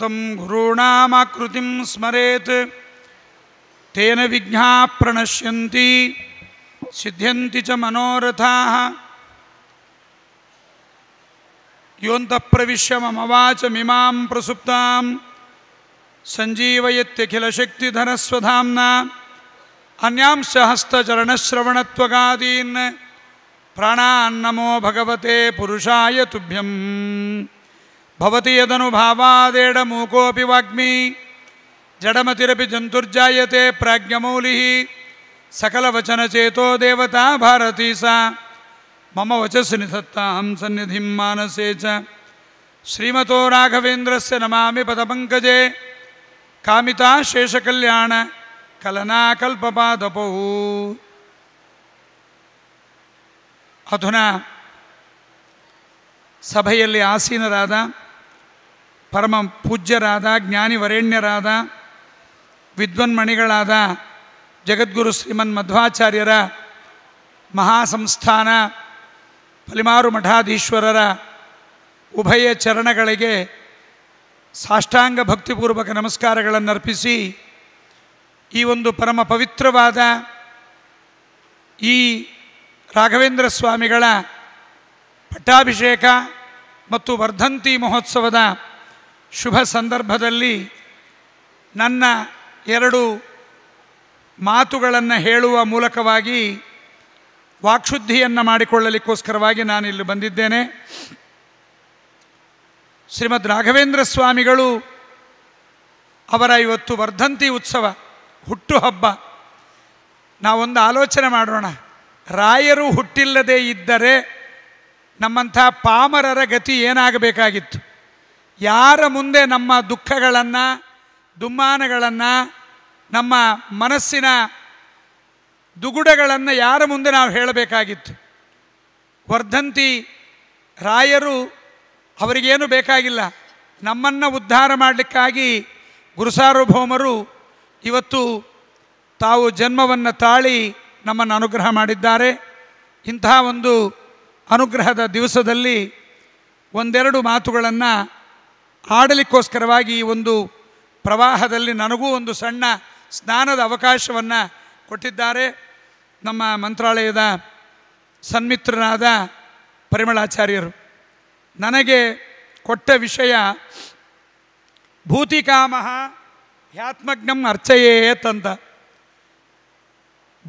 तम गुरूणामाकृतिं स्मरेत् तेन विघ्नाः प्रणश्य सिद्ध्यन्ति मनोरथा मनोरथाः प्रवेश प्रविश्य ममवाचमिमां प्रसुप्तां सञ्जीवयत्यखिलशक्तिधरस्वधाम्ना अन्यांश्च हस्तचरणश्रवणत्वगादीन् प्राणान्नमो भगवते पुरुषाय तोभ्यं भवति यदनुभावादेड मूकोऽपि वाग्मी जडमतिरपि जन्तुर्जायते प्राज्ञमौलिः सकलवचनचेतो देवता भारती सा मम वचसि निधत्ताहं सन्निधिं मानसे च श्रीमतो राघवेन्द्रस्य नमामि पदपङ्कजे कामिता शेषकल्याण कलनाकल्पपादपौ अधुना ಸಭೆಯಲ್ಲಿ आसीनरादा ಪರಮ ಪೂಜ್ಯರಾದ ಜ್ಞಾನಿವರೇಣ್ಯರಾದ ವಿದ್ವನ್ಮಣಿಗಳಾದ ಜಗದ್ಗುರು ಶ್ರೀಮನ್ ಮಧ್ವಾಚಾರ್ಯರ ಮಹಾಸಂಸ್ಥಾನ ಫಲಿಮಾರು ಮಠಾಧೀಶ್ವರರ ಉಭಯ ಚರಣಗಳಿಗೆ ಸಾಷ್ಟಾಂಗ ಭಕ್ತಿಪೂರ್ವಕ ನಮಸ್ಕಾರಗಳನ್ನು ಅರ್ಪಿಸಿ ಈ ಒಂದು ಪರಮ ಪವಿತ್ರವಾದ ಈ ರಾಘವೇಂದ್ರ ಸ್ವಾಮಿಗಳ ಪಟ್ಟಾಭಿಷೇಕ ಮತ್ತು ವರ್ಧಂತಿ ಮಹೋತ್ಸವದ ಶುಭ ಸಂದರ್ಭದಲ್ಲಿ ನನ್ನ ಎರಡು ಮಾತುಗಳನ್ನು ಹೇಳುವ ಮೂಲಕವಾಗಿ ವಾಕ್ಶುದ್ಧಿಯನ್ನು ಮಾಡಿಕೊಳ್ಳಲಿಕ್ಕೋಸ್ಕರವಾಗಿ ನಾನು ಇಲ್ಲಿ ಬಂದಿದ್ದೇನೆ ಶ್ರೀಮದ್ ರಾಘವೇಂದ್ರ ಸ್ವಾಮಿಗಳು ಅವರ ಇವತ್ತು ವರ್ಧಂತಿ ಉತ್ಸವ ಹುಟ್ಟುಹಬ್ಬ ನಾವೊಂದು ಆಲೋಚನೆ ಮಾಡೋಣ ರಾಯರು ಹುಟ್ಟಿಲ್ಲದೇ ಇದ್ದರೆ ನಮ್ಮಂಥ ಪಾಮರರ ಗತಿ ಏನಾಗಬೇಕಾಗಿತ್ತು ಯಾರ ಮುಂದೆ ನಮ್ಮ ದುಃಖಗಳನ್ನು ದುಮ್ಮಾನಗಳನ್ನು ನಮ್ಮ ಮನಸ್ಸಿನ ದುಗುಡಗಳನ್ನು ಯಾರ ಮುಂದೆ ನಾವು ಹೇಳಬೇಕಾಗಿತ್ತು ವರ್ಧಂತಿ ರಾಯರು ಅವರಿಗೇನು ಬೇಕಾಗಿಲ್ಲ ನಮ್ಮನ್ನು ಉದ್ಧಾರ ಮಾಡಲಿಕ್ಕಾಗಿ ಗುರುಸಾರ್ವಭೌಮರು ಇವತ್ತು ತಾವು ಜನ್ಮವನ್ನು ತಾಳಿ ನಮ್ಮನ್ನು ಅನುಗ್ರಹ ಮಾಡಿದ್ದಾರೆ ಇಂತಹ ಒಂದು ಅನುಗ್ರಹದ ದಿವಸದಲ್ಲಿ ಒಂದೆರಡು ಮಾತುಗಳನ್ನು ಆಡಲಿಕ್ಕೋಸ್ಕರವಾಗಿ ಈ ಒಂದು ಪ್ರವಾಹದಲ್ಲಿ ನನಗೂ ಒಂದು ಸಣ್ಣ ಸ್ನಾನದ ಅವಕಾಶವನ್ನು ಕೊಟ್ಟಿದ್ದಾರೆ ನಮ್ಮ ಮಂತ್ರಾಲಯದ ಸನ್ಮಿತ್ರನಾದ ಪರಿಮಳಾಚಾರ್ಯರು ನನಗೆ ಕೊಟ್ಟ ವಿಷಯ ಭೂತಿಕಾಮಹ ಯಾತ್ಮಜ್ಞಂ ಅರ್ಚೆಯೇ ಅಂತ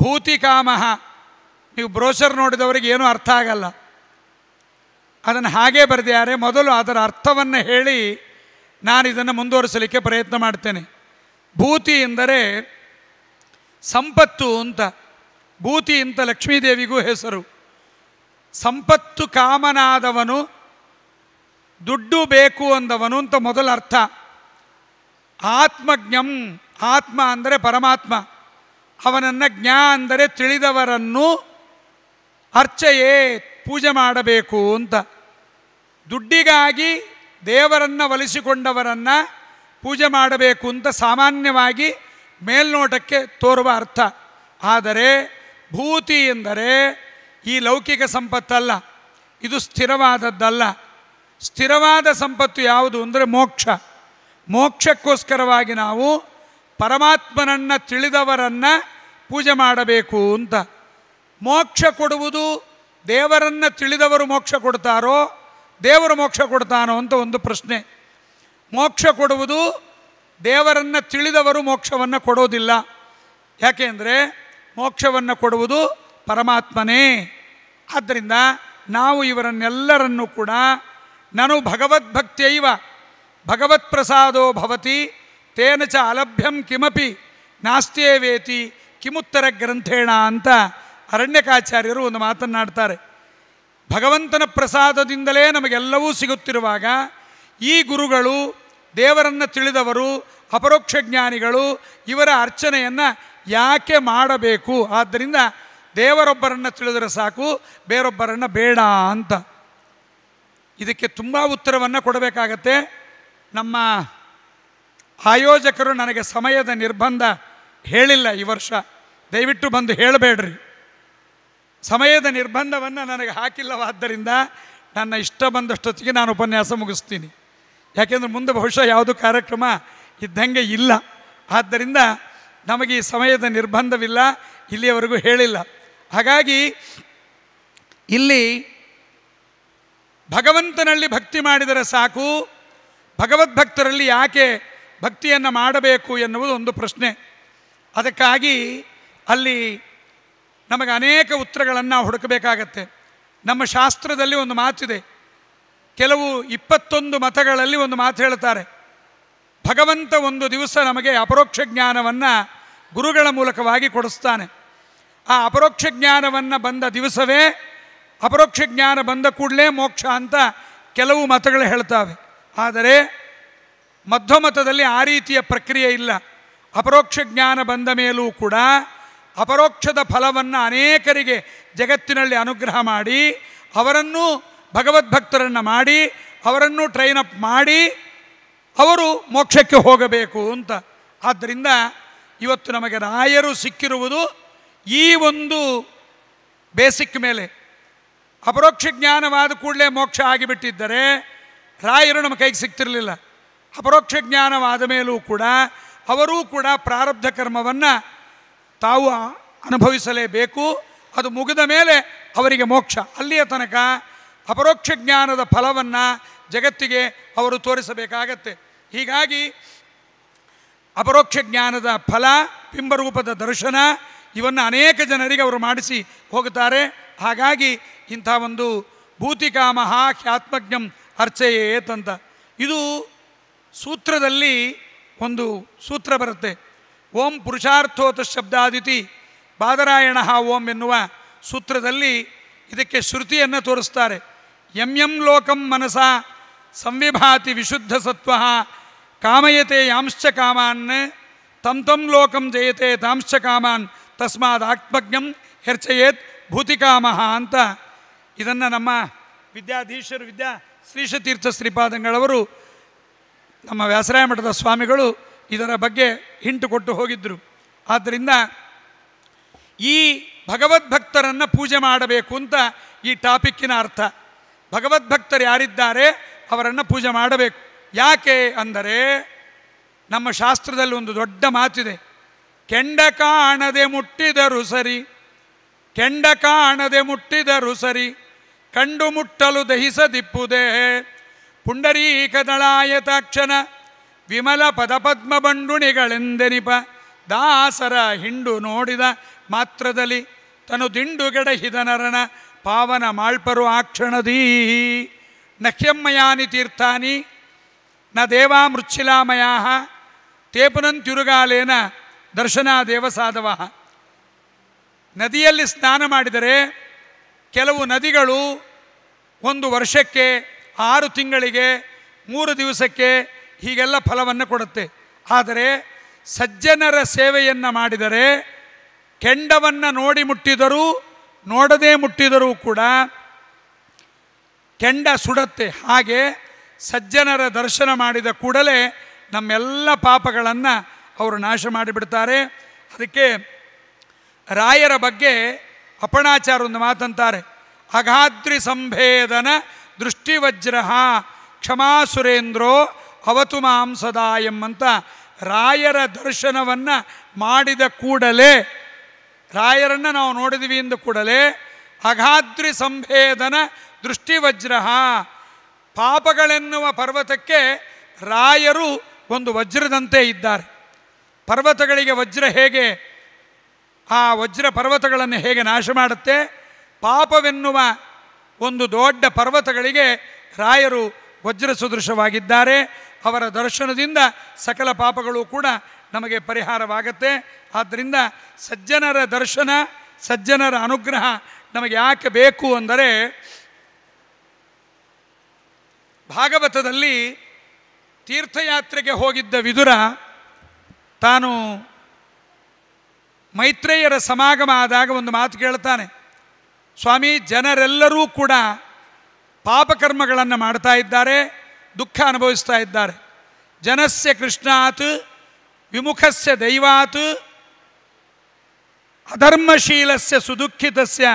ಭೂತಿಕಾಮಹ ನೀವು ಬ್ರೋಷರ್ ನೋಡಿದವರಿಗೆ ಏನೂ ಅರ್ಥ ಆಗಲ್ಲ ಅದನ್ನು ಹಾಗೇ ಬರೆದಿದ್ದಾರೆ ಮೊದಲು ಅದರ ಅರ್ಥವನ್ನು ಹೇಳಿ ನಾನು ಇದನ್ನು ಮುಂದುವರಿಸಲಿಕ್ಕೆ ಪ್ರಯತ್ನ ಮಾಡ್ತೇನೆ ಭೂತಿ ಎಂದರೆ ಸಂಪತ್ತು ಅಂತ ಭೂತಿ ಅಂತ ಲಕ್ಷ್ಮೀದೇವಿಗೂ ಹೆಸರು ಸಂಪತ್ತು ಕಾಮನಾದವನು ದುಡ್ಡು ಬೇಕು ಅಂದವನು ಅಂತ ಮೊದಲ ಅರ್ಥ ಆತ್ಮಜ್ಞಂ ಆತ್ಮ ಅಂದರೆ ಪರಮಾತ್ಮ ಅವನನ್ನು ಜ್ಞಾ ಅಂದರೆ ತಿಳಿದವರನ್ನು ಅರ್ಚೆಯೇ ಪೂಜೆ ಮಾಡಬೇಕು ಅಂತ ದುಡ್ಡಿಗಾಗಿ ದೇವರನ್ನು ಒಲಿಸಿಕೊಂಡವರನ್ನು ಪೂಜೆ ಮಾಡಬೇಕು ಅಂತ ಸಾಮಾನ್ಯವಾಗಿ ಮೇಲ್ನೋಟಕ್ಕೆ ತೋರುವ ಅರ್ಥ ಆದರೆ ಭೂತಿ ಎಂದರೆ ಈ ಲೌಕಿಕ ಸಂಪತ್ತಲ್ಲ ಇದು ಸ್ಥಿರವಾದದ್ದಲ್ಲ ಸ್ಥಿರವಾದ ಸಂಪತ್ತು ಯಾವುದು ಅಂದರೆ ಮೋಕ್ಷ ಮೋಕ್ಷಕ್ಕೋಸ್ಕರವಾಗಿ ನಾವು ಪರಮಾತ್ಮನನ್ನು ತಿಳಿದವರನ್ನು ಪೂಜೆ ಮಾಡಬೇಕು ಅಂತ ಮೋಕ್ಷ ಕೊಡುವುದು ದೇವರನ್ನು ತಿಳಿದವರು ಮೋಕ್ಷ ಕೊಡ್ತಾರೋ ದೇವರು ಮೋಕ್ಷ ಕೊಡ್ತಾನೋ ಅಂತ ಒಂದು ಪ್ರಶ್ನೆ ಮೋಕ್ಷ ಕೊಡುವುದು ದೇವರನ್ನು ತಿಳಿದವರು ಮೋಕ್ಷವನ್ನು ಕೊಡೋದಿಲ್ಲ ಯಾಕೆಂದರೆ ಮೋಕ್ಷವನ್ನು ಕೊಡುವುದು ಪರಮಾತ್ಮನೇ ಆದ್ದರಿಂದ ನಾವು ಇವರನ್ನೆಲ್ಲರನ್ನು ಕೂಡ ನಾನು ಭಗವದ್ಭಕ್ತಿಯೈವ ಭಗವತ್ ಪ್ರಸಾದೋ ಭವತಿ ತೇನಚ ಚ ಅಲಭ್ಯಂ ಕಿಮಪಿ ವೇತಿ ಕಿಮುತ್ತರ ಗ್ರಂಥೇಣ ಅಂತ ಅರಣ್ಯಕಾಚಾರ್ಯರು ಒಂದು ಮಾತನ್ನಾಡ್ತಾರೆ ಭಗವಂತನ ಪ್ರಸಾದದಿಂದಲೇ ನಮಗೆಲ್ಲವೂ ಸಿಗುತ್ತಿರುವಾಗ ಈ ಗುರುಗಳು ದೇವರನ್ನು ತಿಳಿದವರು ಅಪರೋಕ್ಷ ಜ್ಞಾನಿಗಳು ಇವರ ಅರ್ಚನೆಯನ್ನು ಯಾಕೆ ಮಾಡಬೇಕು ಆದ್ದರಿಂದ ದೇವರೊಬ್ಬರನ್ನು ತಿಳಿದರೆ ಸಾಕು ಬೇರೊಬ್ಬರನ್ನು ಬೇಡ ಅಂತ ಇದಕ್ಕೆ ತುಂಬ ಉತ್ತರವನ್ನು ಕೊಡಬೇಕಾಗತ್ತೆ ನಮ್ಮ ಆಯೋಜಕರು ನನಗೆ ಸಮಯದ ನಿರ್ಬಂಧ ಹೇಳಿಲ್ಲ ಈ ವರ್ಷ ದಯವಿಟ್ಟು ಬಂದು ಹೇಳಬೇಡ್ರಿ ಸಮಯದ ನಿರ್ಬಂಧವನ್ನು ನನಗೆ ಹಾಕಿಲ್ಲವಾದ್ದರಿಂದ ನನ್ನ ಇಷ್ಟ ಬಂದಷ್ಟೊತ್ತಿಗೆ ನಾನು ಉಪನ್ಯಾಸ ಮುಗಿಸ್ತೀನಿ ಯಾಕೆಂದರೆ ಮುಂದೆ ಬಹುಶಃ ಯಾವುದು ಕಾರ್ಯಕ್ರಮ ಇದ್ದಂಗೆ ಇಲ್ಲ ಆದ್ದರಿಂದ ನಮಗೆ ಈ ಸಮಯದ ನಿರ್ಬಂಧವಿಲ್ಲ ಇಲ್ಲಿಯವರೆಗೂ ಹೇಳಿಲ್ಲ ಹಾಗಾಗಿ ಇಲ್ಲಿ ಭಗವಂತನಲ್ಲಿ ಭಕ್ತಿ ಮಾಡಿದರೆ ಸಾಕು ಭಗವದ್ಭಕ್ತರಲ್ಲಿ ಯಾಕೆ ಭಕ್ತಿಯನ್ನು ಮಾಡಬೇಕು ಎನ್ನುವುದು ಒಂದು ಪ್ರಶ್ನೆ ಅದಕ್ಕಾಗಿ ಅಲ್ಲಿ ನಮಗೆ ಅನೇಕ ಉತ್ತರಗಳನ್ನು ಹುಡುಕಬೇಕಾಗತ್ತೆ ನಮ್ಮ ಶಾಸ್ತ್ರದಲ್ಲಿ ಒಂದು ಮಾತಿದೆ ಕೆಲವು ಇಪ್ಪತ್ತೊಂದು ಮತಗಳಲ್ಲಿ ಒಂದು ಮಾತು ಹೇಳ್ತಾರೆ ಭಗವಂತ ಒಂದು ದಿವಸ ನಮಗೆ ಅಪರೋಕ್ಷ ಜ್ಞಾನವನ್ನು ಗುರುಗಳ ಮೂಲಕವಾಗಿ ಕೊಡಿಸ್ತಾನೆ ಆ ಅಪರೋಕ್ಷ ಜ್ಞಾನವನ್ನು ಬಂದ ದಿವಸವೇ ಅಪರೋಕ್ಷ ಜ್ಞಾನ ಬಂದ ಕೂಡಲೇ ಮೋಕ್ಷ ಅಂತ ಕೆಲವು ಮತಗಳು ಹೇಳ್ತಾವೆ ಆದರೆ ಮಧ್ವಮತದಲ್ಲಿ ಆ ರೀತಿಯ ಪ್ರಕ್ರಿಯೆ ಇಲ್ಲ ಅಪರೋಕ್ಷ ಜ್ಞಾನ ಬಂದ ಮೇಲೂ ಕೂಡ ಅಪರೋಕ್ಷದ ಫಲವನ್ನು ಅನೇಕರಿಗೆ ಜಗತ್ತಿನಲ್ಲಿ ಅನುಗ್ರಹ ಮಾಡಿ ಅವರನ್ನು ಭಗವದ್ಭಕ್ತರನ್ನು ಮಾಡಿ ಅವರನ್ನು ಟ್ರೈನ್ ಅಪ್ ಮಾಡಿ ಅವರು ಮೋಕ್ಷಕ್ಕೆ ಹೋಗಬೇಕು ಅಂತ ಆದ್ದರಿಂದ ಇವತ್ತು ನಮಗೆ ರಾಯರು ಸಿಕ್ಕಿರುವುದು ಈ ಒಂದು ಬೇಸಿಕ್ ಮೇಲೆ ಅಪರೋಕ್ಷ ಜ್ಞಾನವಾದ ಕೂಡಲೇ ಮೋಕ್ಷ ಆಗಿಬಿಟ್ಟಿದ್ದರೆ ರಾಯರು ನಮ್ಮ ಕೈಗೆ ಸಿಗ್ತಿರಲಿಲ್ಲ ಅಪರೋಕ್ಷ ಜ್ಞಾನವಾದ ಮೇಲೂ ಕೂಡ ಅವರೂ ಕೂಡ ಪ್ರಾರಬ್ಧ ಕರ್ಮವನ್ನು ತಾವು ಅನುಭವಿಸಲೇಬೇಕು ಅದು ಮುಗಿದ ಮೇಲೆ ಅವರಿಗೆ ಮೋಕ್ಷ ಅಲ್ಲಿಯ ತನಕ ಅಪರೋಕ್ಷ ಜ್ಞಾನದ ಫಲವನ್ನು ಜಗತ್ತಿಗೆ ಅವರು ತೋರಿಸಬೇಕಾಗತ್ತೆ ಹೀಗಾಗಿ ಅಪರೋಕ್ಷ ಜ್ಞಾನದ ಫಲ ಬಿಂಬರೂಪದ ದರ್ಶನ ಇವನ್ನು ಅನೇಕ ಜನರಿಗೆ ಅವರು ಮಾಡಿಸಿ ಹೋಗುತ್ತಾರೆ ಹಾಗಾಗಿ ಇಂಥ ಒಂದು ಭೂತಿಕಾಮಹ ಅರ್ಚೆಯೇ ತಂತ ಇದು ಸೂತ್ರದಲ್ಲಿ ಒಂದು ಸೂತ್ರ ಬರುತ್ತೆ ಓಂ ಪುರುಷಾರ್ಥೋತ ಶಬ್ದಾದಿತಿ ಬಾದರಾಯಣ ಓಂ ಎನ್ನುವ ಸೂತ್ರದಲ್ಲಿ ಇದಕ್ಕೆ ಶ್ರುತಿಯನ್ನು ತೋರಿಸ್ತಾರೆ ಎಂ ಎಂ ಲೋಕಂ ಮನಸ ಸಂವಿಭಾತಿ ವಿಶುದ್ಧ ಸತ್ವ ಕಾಮಯತೆ ಯಾಂಶ್ಚ ಕಾಮಾನ್ ತಂ ತಂ ಲೋಕಂ ಜಯತೆ ತಾಂಶ್ಚ ಕಾಮಾನ್ ತಸ್ಮಾತ್ ಆತ್ಮಜ್ಞಂ ಹೆರ್ಚಯೇತ್ ಭೂತಿಕಾಮಃ ಅಂತ ಇದನ್ನು ನಮ್ಮ ವಿದ್ಯಾಧೀಶರು ವಿದ್ಯಾ ಶ್ರೀಶತೀರ್ಥ ಶ್ರೀಪಾದಂಗಳವರು ನಮ್ಮ ವ್ಯಾಸರಾಯ ಮಠದ ಸ್ವಾಮಿಗಳು ಇದರ ಬಗ್ಗೆ ಹಿಂಟು ಕೊಟ್ಟು ಹೋಗಿದ್ದರು ಆದ್ದರಿಂದ ಈ ಭಗವದ್ಭಕ್ತರನ್ನು ಪೂಜೆ ಮಾಡಬೇಕು ಅಂತ ಈ ಟಾಪಿಕ್ಕಿನ ಅರ್ಥ ಭಗವದ್ಭಕ್ತರು ಯಾರಿದ್ದಾರೆ ಅವರನ್ನು ಪೂಜೆ ಮಾಡಬೇಕು ಯಾಕೆ ಅಂದರೆ ನಮ್ಮ ಶಾಸ್ತ್ರದಲ್ಲಿ ಒಂದು ದೊಡ್ಡ ಮಾತಿದೆ ಕೆಂಡ ಕಾಣದೆ ಮುಟ್ಟಿದರು ಸರಿ ಕೆಂಡ ಕಾಣದೆ ಮುಟ್ಟಿದರು ಸರಿ ಕಂಡು ಮುಟ್ಟಲು ದಹಿಸದಿಪ್ಪುದೇ ಪುಂಡರೀಕದಳಾಯತಾಕ್ಷಣ ವಿಮಲ ಪದಪದ್ಮ ಬಂಡುಣಿಗಳೆಂದೆನಿಪ ದಾಸರ ಹಿಂಡು ನೋಡಿದ ಮಾತ್ರದಲ್ಲಿ ತನು ದಿಂಡುಗೆಡಹಿದ ನರನ ಪಾವನ ಮಾಳ್ಪರು ಆ ಕ್ಷಣದೀ ನಖ್ಯಮ್ಮಯಾನಿ ತೀರ್ಥಾನಿ ನ ದೇವಾ ಮೃಚ್ಛಿಲಾಮಯ ತೇಪುನಂತಿರುಗಾಲೇನ ದರ್ಶನ ದೇವಸಾಧವ ನದಿಯಲ್ಲಿ ಸ್ನಾನ ಮಾಡಿದರೆ ಕೆಲವು ನದಿಗಳು ಒಂದು ವರ್ಷಕ್ಕೆ ಆರು ತಿಂಗಳಿಗೆ ಮೂರು ದಿವಸಕ್ಕೆ ಹೀಗೆಲ್ಲ ಫಲವನ್ನು ಕೊಡುತ್ತೆ ಆದರೆ ಸಜ್ಜನರ ಸೇವೆಯನ್ನು ಮಾಡಿದರೆ ಕೆಂಡವನ್ನು ನೋಡಿ ಮುಟ್ಟಿದರೂ ನೋಡದೇ ಮುಟ್ಟಿದರೂ ಕೂಡ ಕೆಂಡ ಸುಡುತ್ತೆ ಹಾಗೆ ಸಜ್ಜನರ ದರ್ಶನ ಮಾಡಿದ ಕೂಡಲೇ ನಮ್ಮೆಲ್ಲ ಪಾಪಗಳನ್ನು ಅವರು ನಾಶ ಮಾಡಿಬಿಡ್ತಾರೆ ಅದಕ್ಕೆ ರಾಯರ ಬಗ್ಗೆ ಅಪಣಾಚಾರ ಒಂದು ಮಾತಂತಾರೆ ಅಗಾದ್ರಿ ಸಂಭೇದನ ದೃಷ್ಟಿವಜ್ರಹ ಕ್ಷಮಾ ಸುರೇಂದ್ರೋ ಅವತು ಮಾಂಸದ ಎಂಬಂಥ ರಾಯರ ದರ್ಶನವನ್ನು ಮಾಡಿದ ಕೂಡಲೇ ರಾಯರನ್ನು ನಾವು ನೋಡಿದ್ವಿ ಎಂದು ಕೂಡಲೇ ಅಗಾದ್ರಿ ಸಂಭೇದನ ದೃಷ್ಟಿವಜ್ರ ಪಾಪಗಳೆನ್ನುವ ಪರ್ವತಕ್ಕೆ ರಾಯರು ಒಂದು ವಜ್ರದಂತೆ ಇದ್ದಾರೆ ಪರ್ವತಗಳಿಗೆ ವಜ್ರ ಹೇಗೆ ಆ ವಜ್ರ ಪರ್ವತಗಳನ್ನು ಹೇಗೆ ನಾಶ ಮಾಡುತ್ತೆ ಪಾಪವೆನ್ನುವ ಒಂದು ದೊಡ್ಡ ಪರ್ವತಗಳಿಗೆ ರಾಯರು ವಜ್ರ ಸದೃಶವಾಗಿದ್ದಾರೆ ಅವರ ದರ್ಶನದಿಂದ ಸಕಲ ಪಾಪಗಳು ಕೂಡ ನಮಗೆ ಪರಿಹಾರವಾಗತ್ತೆ ಆದ್ದರಿಂದ ಸಜ್ಜನರ ದರ್ಶನ ಸಜ್ಜನರ ಅನುಗ್ರಹ ನಮಗೆ ಯಾಕೆ ಬೇಕು ಅಂದರೆ ಭಾಗವತದಲ್ಲಿ ತೀರ್ಥಯಾತ್ರೆಗೆ ಹೋಗಿದ್ದ ವಿದುರ ತಾನು ಮೈತ್ರೇಯರ ಸಮಾಗಮ ಆದಾಗ ಒಂದು ಮಾತು ಕೇಳ್ತಾನೆ ಸ್ವಾಮಿ ಜನರೆಲ್ಲರೂ ಕೂಡ ಪಾಪಕರ್ಮಗಳನ್ನು ಮಾಡ್ತಾ ಇದ್ದಾರೆ ದುಃಖ ಅನುಭವಿಸ್ತಾ ಇದ್ದಾರೆ ಜನಸ್ಯ ಕೃಷ್ಣಾತ್ ವಿಮುಖಸ್ಯ ದೈವಾತ್ ಅಧರ್ಮಶೀಲಸ್ಯ ಸುದುಃಖಿತಸ್ಯ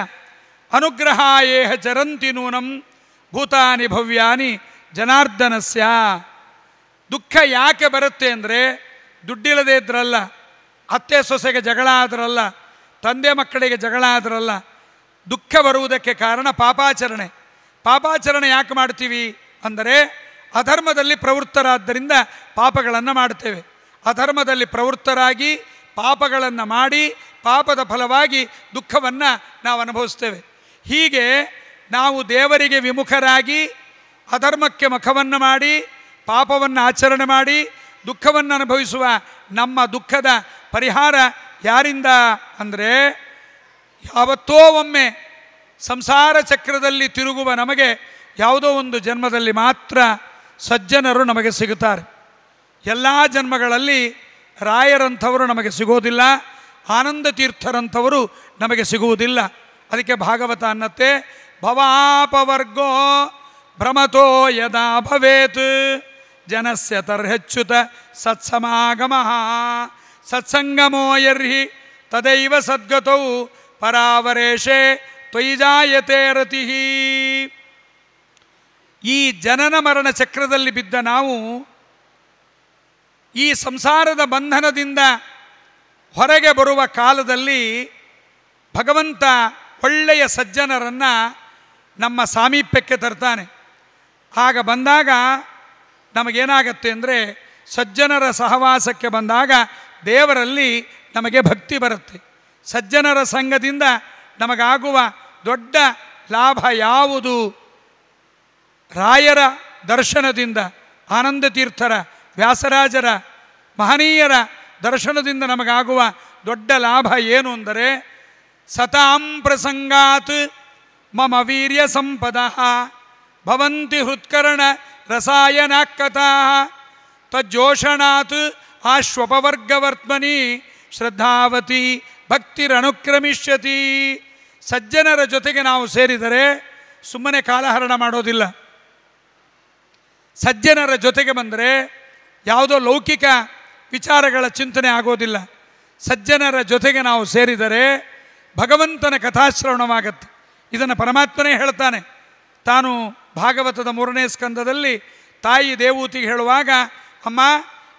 ಅನುಗ್ರಹಾಯೇಹ ಚರಂತಿ ನೂನಂ ಭೂತಾನಿ ಭವ್ಯಾನಿ ಜನಾರ್ದನಸ್ಯ ದುಃಖ ಯಾಕೆ ಬರುತ್ತೆ ಅಂದರೆ ದುಡ್ಡಿಲ್ಲದೆ ಇದ್ರಲ್ಲ ಅತ್ತೆ ಸೊಸೆಗೆ ಜಗಳ ಆದ್ರಲ್ಲ ತಂದೆ ಮಕ್ಕಳಿಗೆ ಜಗಳ ಆದ್ರಲ್ಲ ದುಃಖ ಬರುವುದಕ್ಕೆ ಕಾರಣ ಪಾಪಾಚರಣೆ ಪಾಪಾಚರಣೆ ಯಾಕೆ ಮಾಡ್ತೀವಿ ಅಂದರೆ ಅಧರ್ಮದಲ್ಲಿ ಪ್ರವೃತ್ತರಾದ್ದರಿಂದ ಪಾಪಗಳನ್ನು ಮಾಡುತ್ತೇವೆ ಅಧರ್ಮದಲ್ಲಿ ಪ್ರವೃತ್ತರಾಗಿ ಪಾಪಗಳನ್ನು ಮಾಡಿ ಪಾಪದ ಫಲವಾಗಿ ದುಃಖವನ್ನು ನಾವು ಅನುಭವಿಸ್ತೇವೆ ಹೀಗೆ ನಾವು ದೇವರಿಗೆ ವಿಮುಖರಾಗಿ ಅಧರ್ಮಕ್ಕೆ ಮುಖವನ್ನು ಮಾಡಿ ಪಾಪವನ್ನು ಆಚರಣೆ ಮಾಡಿ ದುಃಖವನ್ನು ಅನುಭವಿಸುವ ನಮ್ಮ ದುಃಖದ ಪರಿಹಾರ ಯಾರಿಂದ ಅಂದರೆ ಯಾವತ್ತೋ ಒಮ್ಮೆ ಸಂಸಾರ ಚಕ್ರದಲ್ಲಿ ತಿರುಗುವ ನಮಗೆ ಯಾವುದೋ ಒಂದು ಜನ್ಮದಲ್ಲಿ ಮಾತ್ರ ಸಜ್ಜನರು ನಮಗೆ ಸಿಗುತ್ತಾರೆ ಎಲ್ಲ ಜನ್ಮಗಳಲ್ಲಿ ರಾಯರಂಥವರು ನಮಗೆ ಸಿಗೋದಿಲ್ಲ ಆನಂದ ತೀರ್ಥರಂಥವರು ನಮಗೆ ಸಿಗುವುದಿಲ್ಲ ಅದಕ್ಕೆ ಭಾಗವತ ಅನ್ನತ್ತೆ ಭವಾಪವರ್ಗೋ ಭ್ರಮತೋ ಯದಾ ಭವೇತ್ ಜನಸ್ಯ ತರ್ಹೆಚ್ಚುತ ಸತ್ಸಮಾಗಮ ಸತ್ಸಂಗಮೋ ಯರ್ಹಿ ತದೈವ ಸದ್ಗತೌ ಪರಾವರೇಶೇ ತ್ವಯಿಜಾಯತೆ ರತಿ ಈ ಜನನ ಮರಣ ಚಕ್ರದಲ್ಲಿ ಬಿದ್ದ ನಾವು ಈ ಸಂಸಾರದ ಬಂಧನದಿಂದ ಹೊರಗೆ ಬರುವ ಕಾಲದಲ್ಲಿ ಭಗವಂತ ಒಳ್ಳೆಯ ಸಜ್ಜನರನ್ನು ನಮ್ಮ ಸಾಮೀಪ್ಯಕ್ಕೆ ತರ್ತಾನೆ ಆಗ ಬಂದಾಗ ನಮಗೇನಾಗತ್ತೆ ಅಂದರೆ ಸಜ್ಜನರ ಸಹವಾಸಕ್ಕೆ ಬಂದಾಗ ದೇವರಲ್ಲಿ ನಮಗೆ ಭಕ್ತಿ ಬರುತ್ತೆ ಸಜ್ಜನರ ಸಂಘದಿಂದ ನಮಗಾಗುವ ದೊಡ್ಡ ಲಾಭ ಯಾವುದು ರಾಯರ ದರ್ಶನದಿಂದ ಆನಂದ ತೀರ್ಥರ ವ್ಯಾಸರಾಜರ ಮಹನೀಯರ ದರ್ಶನದಿಂದ ನಮಗಾಗುವ ದೊಡ್ಡ ಲಾಭ ಏನು ಅಂದರೆ ಸತಾಂ ಪ್ರಸಂಗಾತ್ ಮಮ ವೀರ್ಯ ಸಂಪದ ಭವಂತಿ ಹೃತ್ಕರಣ ರಸಾಯನಾಕ್ಕತಾ ತಜ್ಜೋಷಣಾತ್ ಆಶ್ವಪವರ್ಗವರ್ತ್ಮನಿ ಶ್ರದ್ಧಾವತಿ ಭಕ್ತಿರನುಕ್ರಮಿಷ್ಯತಿ ಸಜ್ಜನರ ಜೊತೆಗೆ ನಾವು ಸೇರಿದರೆ ಸುಮ್ಮನೆ ಕಾಲಹರಣ ಮಾಡೋದಿಲ್ಲ ಸಜ್ಜನರ ಜೊತೆಗೆ ಬಂದರೆ ಯಾವುದೋ ಲೌಕಿಕ ವಿಚಾರಗಳ ಚಿಂತನೆ ಆಗೋದಿಲ್ಲ ಸಜ್ಜನರ ಜೊತೆಗೆ ನಾವು ಸೇರಿದರೆ ಭಗವಂತನ ಕಥಾಶ್ರವಣವಾಗತ್ತೆ ಇದನ್ನು ಪರಮಾತ್ಮನೇ ಹೇಳ್ತಾನೆ ತಾನು ಭಾಗವತದ ಮೂರನೇ ಸ್ಕಂದದಲ್ಲಿ ತಾಯಿ ದೇವೂತಿಗೆ ಹೇಳುವಾಗ ಅಮ್ಮ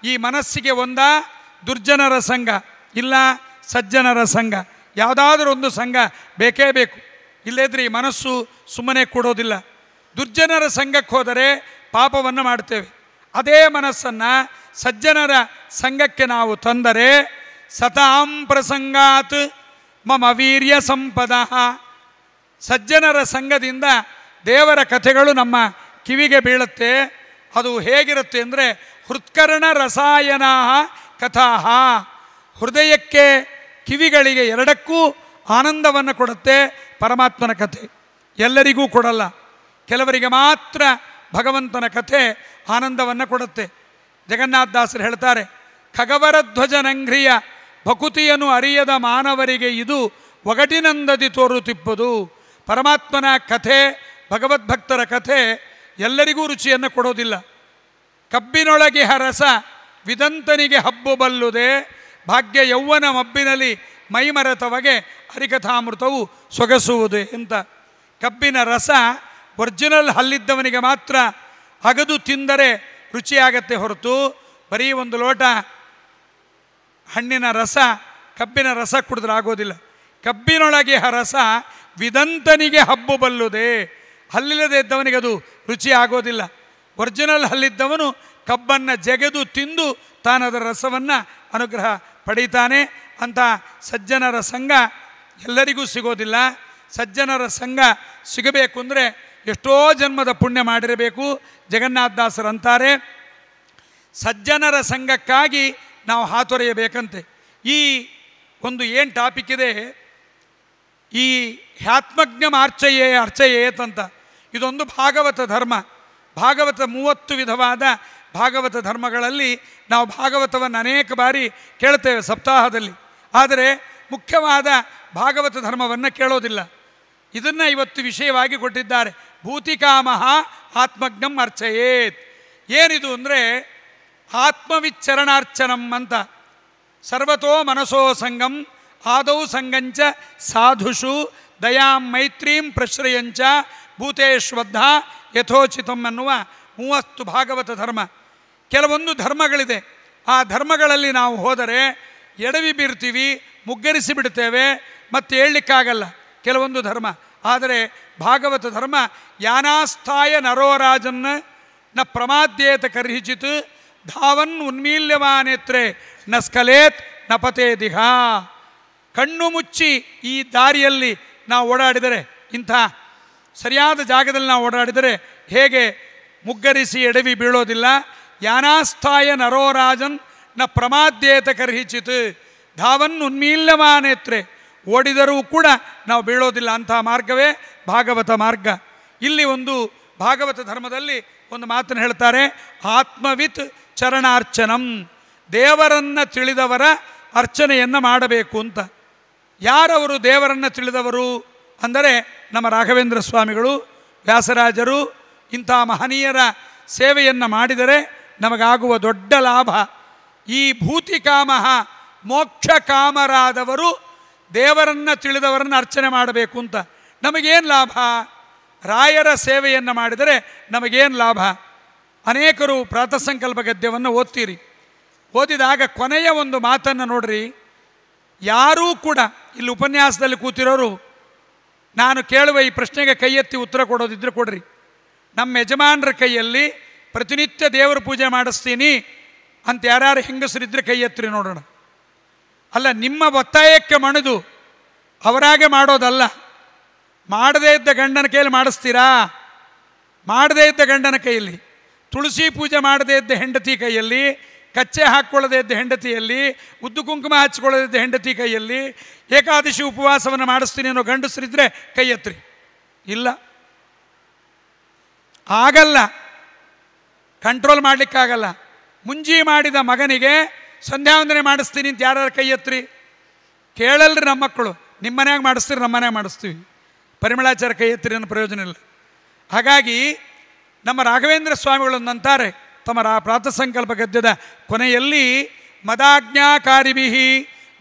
ಈ ಮನಸ್ಸಿಗೆ ಒಂದ ದುರ್ಜನರ ಸಂಘ ಇಲ್ಲ ಸಜ್ಜನರ ಸಂಘ ಯಾವುದಾದ್ರೂ ಒಂದು ಸಂಘ ಬೇಕೇ ಬೇಕು ಇಲ್ಲದ್ರೆ ಈ ಮನಸ್ಸು ಸುಮ್ಮನೆ ಕೊಡೋದಿಲ್ಲ ದುರ್ಜನರ ಸಂಘಕ್ಕೆ ಹೋದರೆ ಪಾಪವನ್ನು ಮಾಡ್ತೇವೆ ಅದೇ ಮನಸ್ಸನ್ನು ಸಜ್ಜನರ ಸಂಘಕ್ಕೆ ನಾವು ತಂದರೆ ಸತಾಂ ಪ್ರಸಂಗಾತ್ ಮಮ ವೀರ್ಯ ಸಂಪದ ಸಜ್ಜನರ ಸಂಘದಿಂದ ದೇವರ ಕಥೆಗಳು ನಮ್ಮ ಕಿವಿಗೆ ಬೀಳುತ್ತೆ ಅದು ಹೇಗಿರುತ್ತೆ ಅಂದರೆ ಹೃತ್ಕರ್ಣ ರಸಾಯನ ಕಥಾ ಹೃದಯಕ್ಕೆ ಕಿವಿಗಳಿಗೆ ಎರಡಕ್ಕೂ ಆನಂದವನ್ನು ಕೊಡುತ್ತೆ ಪರಮಾತ್ಮನ ಕಥೆ ಎಲ್ಲರಿಗೂ ಕೊಡಲ್ಲ ಕೆಲವರಿಗೆ ಮಾತ್ರ ಭಗವಂತನ ಕಥೆ ಆನಂದವನ್ನು ಕೊಡುತ್ತೆ ಜಗನ್ನಾಥದಾಸರು ಹೇಳ್ತಾರೆ ಖಗವರ ಖಗವರಧ್ವಜನಂಘ್ರಿಯ ಭಕುತಿಯನ್ನು ಅರಿಯದ ಮಾನವರಿಗೆ ಇದು ಒಗಟಿನಂದದಿ ತೋರುತಿಪ್ಪದು ಪರಮಾತ್ಮನ ಕಥೆ ಭಗವದ್ಭಕ್ತರ ಕಥೆ ಎಲ್ಲರಿಗೂ ರುಚಿಯನ್ನು ಕೊಡೋದಿಲ್ಲ ಕಬ್ಬಿನೊಳಗೆ ಹರಸ ವಿದಂತನಿಗೆ ಹಬ್ಬು ಬಲ್ಲುದೆ ಭಾಗ್ಯ ಯೌವನ ಮಬ್ಬಿನಲ್ಲಿ ಮೈಮರೆತವಗೆ ಹರಿಕಥಾಮೃತವು ಸೊಗಸುವುದೇ ಅಂತ ಕಬ್ಬಿನ ರಸ ಒರಿಜಿನಲ್ ಹಲ್ಲಿದ್ದವನಿಗೆ ಮಾತ್ರ ಅಗದು ತಿಂದರೆ ರುಚಿಯಾಗತ್ತೆ ಹೊರತು ಬರೀ ಒಂದು ಲೋಟ ಹಣ್ಣಿನ ರಸ ಕಬ್ಬಿನ ರಸ ಕುಡಿದ್ರೆ ಆಗೋದಿಲ್ಲ ಕಬ್ಬಿನೊಳಗೆ ರಸ ವಿದಂತನಿಗೆ ಹಬ್ಬು ಬಲ್ಲುದೆ ಹಲ್ಲಿಲ್ಲದೆ ಇದ್ದವನಿಗೆ ಅದು ರುಚಿ ಆಗೋದಿಲ್ಲ ಒರಿಜಿನಲ್ ಹಲ್ಲಿದ್ದವನು ಕಬ್ಬನ್ನು ಜಗೆದು ತಿಂದು ತಾನದರ ರಸವನ್ನು ಅನುಗ್ರಹ ಪಡೀತಾನೆ ಅಂತ ಸಜ್ಜನರ ಸಂಘ ಎಲ್ಲರಿಗೂ ಸಿಗೋದಿಲ್ಲ ಸಜ್ಜನರ ಸಂಘ ಸಿಗಬೇಕು ಅಂದರೆ ಎಷ್ಟೋ ಜನ್ಮದ ಪುಣ್ಯ ಮಾಡಿರಬೇಕು ಜಗನ್ನಾಥದಾಸರು ಅಂತಾರೆ ಸಜ್ಜನರ ಸಂಘಕ್ಕಾಗಿ ನಾವು ಹಾತೊರೆಯಬೇಕಂತೆ ಈ ಒಂದು ಏನು ಟಾಪಿಕ್ ಇದೆ ಈ ಹ್ಯಾತ್ಮಜ್ಞ ಅರ್ಚಯೇ ಅರ್ಚೆಯೇತಂತ ಇದೊಂದು ಭಾಗವತ ಧರ್ಮ ಭಾಗವತ ಮೂವತ್ತು ವಿಧವಾದ ಭಾಗವತ ಧರ್ಮಗಳಲ್ಲಿ ನಾವು ಭಾಗವತವನ್ನು ಅನೇಕ ಬಾರಿ ಕೇಳ್ತೇವೆ ಸಪ್ತಾಹದಲ್ಲಿ ಆದರೆ ಮುಖ್ಯವಾದ ಭಾಗವತ ಧರ್ಮವನ್ನು ಕೇಳೋದಿಲ್ಲ ಇದನ್ನು ಇವತ್ತು ವಿಷಯವಾಗಿ ಕೊಟ್ಟಿದ್ದಾರೆ ಭೂತಿಕಾಮಹ ಆತ್ಮಜ್ಞಂ ಅರ್ಚಯೇತ್ ಏನಿದು ಅಂದರೆ ಆತ್ಮವಿಚ್ಚರಣಾರ್ಚನಂ ಅಂತ ಸರ್ವತೋ ಮನಸೋ ಸಂಗಂ ಆದೌ ಸಂಗಂಚ ಸಾಧುಷು ದಯಾಂ ಮೈತ್ರೀಂ ಪ್ರಶ್ರಯಂಚ ಭೂತೇಶ್ವದ್ಧ ಯಥೋಚಿತಂ ಅನ್ನುವ ಮೂವತ್ತು ಭಾಗವತ ಧರ್ಮ ಕೆಲವೊಂದು ಧರ್ಮಗಳಿದೆ ಆ ಧರ್ಮಗಳಲ್ಲಿ ನಾವು ಹೋದರೆ ಎಡವಿ ಬೀರ್ತೀವಿ ಮುಗ್ಗರಿಸಿ ಬಿಡ್ತೇವೆ ಮತ್ತೆ ಹೇಳಲಿಕ್ಕಾಗಲ್ಲ ಕೆಲವೊಂದು ಧರ್ಮ ಆದರೆ ಭಾಗವತ ಧರ್ಮ ಯಾನಾಸ್ಥಾಯ ನರೋರಾಜನ್ನ ನ ಪ್ರಮಾದ್ಯೇತ ಕರ್ಹಿಚಿತ್ ಧಾವನ್ ಉನ್ಮೀಲ್ಯಮಾನೇತ್ರೆ ನ ಸ್ಕಲೇತ್ ನ ಪತೇ ದಿಹ ಕಣ್ಣು ಮುಚ್ಚಿ ಈ ದಾರಿಯಲ್ಲಿ ನಾವು ಓಡಾಡಿದರೆ ಇಂಥ ಸರಿಯಾದ ಜಾಗದಲ್ಲಿ ನಾವು ಓಡಾಡಿದರೆ ಹೇಗೆ ಮುಗ್ಗರಿಸಿ ಎಡವಿ ಬೀಳೋದಿಲ್ಲ ಯಾನಾಸ್ಥಾಯ ನರೋರಾಜನ್ ನ ಪ್ರಮಾದ್ಯೇತ ಕರ್ಹಿಚಿತ್ ಧಾವನ್ ಉನ್ಮೀಲ್ಯಮಾನೇತ್ರೆ ಓಡಿದರೂ ಕೂಡ ನಾವು ಬೀಳೋದಿಲ್ಲ ಅಂತಹ ಮಾರ್ಗವೇ ಭಾಗವತ ಮಾರ್ಗ ಇಲ್ಲಿ ಒಂದು ಭಾಗವತ ಧರ್ಮದಲ್ಲಿ ಒಂದು ಮಾತನ್ನು ಹೇಳ್ತಾರೆ ಆತ್ಮವಿತ್ ಚರಣಾರ್ಚನಂ ದೇವರನ್ನು ತಿಳಿದವರ ಅರ್ಚನೆಯನ್ನು ಮಾಡಬೇಕು ಅಂತ ಯಾರವರು ದೇವರನ್ನು ತಿಳಿದವರು ಅಂದರೆ ನಮ್ಮ ರಾಘವೇಂದ್ರ ಸ್ವಾಮಿಗಳು ವ್ಯಾಸರಾಜರು ಇಂಥ ಮಹನೀಯರ ಸೇವೆಯನ್ನು ಮಾಡಿದರೆ ನಮಗಾಗುವ ದೊಡ್ಡ ಲಾಭ ಈ ಭೂತಿಕಾಮಹ ಮೋಕ್ಷಕಾಮರಾದವರು ದೇವರನ್ನು ತಿಳಿದವರನ್ನು ಅರ್ಚನೆ ಮಾಡಬೇಕು ಅಂತ ನಮಗೇನು ಲಾಭ ರಾಯರ ಸೇವೆಯನ್ನು ಮಾಡಿದರೆ ನಮಗೇನು ಲಾಭ ಅನೇಕರು ಸಂಕಲ್ಪ ಗದ್ಯವನ್ನು ಓದ್ತೀರಿ ಓದಿದಾಗ ಕೊನೆಯ ಒಂದು ಮಾತನ್ನು ನೋಡ್ರಿ ಯಾರೂ ಕೂಡ ಇಲ್ಲಿ ಉಪನ್ಯಾಸದಲ್ಲಿ ಕೂತಿರೋರು ನಾನು ಕೇಳುವ ಈ ಪ್ರಶ್ನೆಗೆ ಕೈ ಎತ್ತಿ ಉತ್ತರ ಕೊಡೋದಿದ್ರೆ ಕೊಡ್ರಿ ನಮ್ಮ ಯಜಮಾನರ ಕೈಯಲ್ಲಿ ಪ್ರತಿನಿತ್ಯ ದೇವರ ಪೂಜೆ ಮಾಡಿಸ್ತೀನಿ ಅಂತ ಯಾರ್ಯಾರು ಹೆಂಗಸರಿದ್ರೆ ಕೈ ಎತ್ತಿರಿ ನೋಡೋಣ ಅಲ್ಲ ನಿಮ್ಮ ಒತ್ತಾಯಕ್ಕೆ ಮಣಿದು ಅವರಾಗೆ ಮಾಡೋದಲ್ಲ ಮಾಡದೇ ಇದ್ದ ಗಂಡನ ಕೈಯಲ್ಲಿ ಮಾಡಿಸ್ತೀರಾ ಮಾಡದೇ ಇದ್ದ ಗಂಡನ ಕೈಯಲ್ಲಿ ತುಳಸಿ ಪೂಜೆ ಮಾಡದೇ ಇದ್ದ ಹೆಂಡತಿ ಕೈಯಲ್ಲಿ ಕಚ್ಚೆ ಹಾಕ್ಕೊಳ್ಳದೇ ಇದ್ದ ಹೆಂಡತಿಯಲ್ಲಿ ಉದ್ದು ಕುಂಕುಮ ಹಚ್ಚಿಕೊಳ್ಳದಿದ್ದ ಹೆಂಡತಿ ಕೈಯಲ್ಲಿ ಏಕಾದಶಿ ಉಪವಾಸವನ್ನು ಮಾಡಿಸ್ತೀನಿ ಅನ್ನೋ ಗಂಡಸರಿದ್ರೆ ಕೈ ಇಲ್ಲ ಆಗಲ್ಲ ಕಂಟ್ರೋಲ್ ಮಾಡಲಿಕ್ಕಾಗಲ್ಲ ಮುಂಜಿ ಮಾಡಿದ ಮಗನಿಗೆ ಸಂಧ್ಯಾವಂದನೆ ಮಾಡಿಸ್ತೀನಿ ಅಂತ ಯಾರ್ಯಾರು ಕೈ ಎತ್ತರಿ ಕೇಳಲ್ರಿ ನಮ್ಮ ಮಕ್ಕಳು ನಿಮ್ಮ ಮನ್ಯಾಗ ಮಾಡಿಸ್ತೀರಿ ನಮ್ಮ ಮನ್ಯಾಗ ಮಾಡಿಸ್ತೀವಿ ಪರಿಮಳಾಚಾರ ಕೈ ಎತ್ತಿರಿ ಅನ್ನೋ ಪ್ರಯೋಜನ ಇಲ್ಲ ಹಾಗಾಗಿ ನಮ್ಮ ರಾಘವೇಂದ್ರ ಸ್ವಾಮಿಗಳೊಂದಂತಾರೆ ತಮ್ಮ ರಾ ಪ್ರಾತಃ ಸಂಕಲ್ಪ ಗದ್ಯದ ಕೊನೆಯಲ್ಲಿ ಮದಾಜ್ಞಾಕಾರಿಭಿ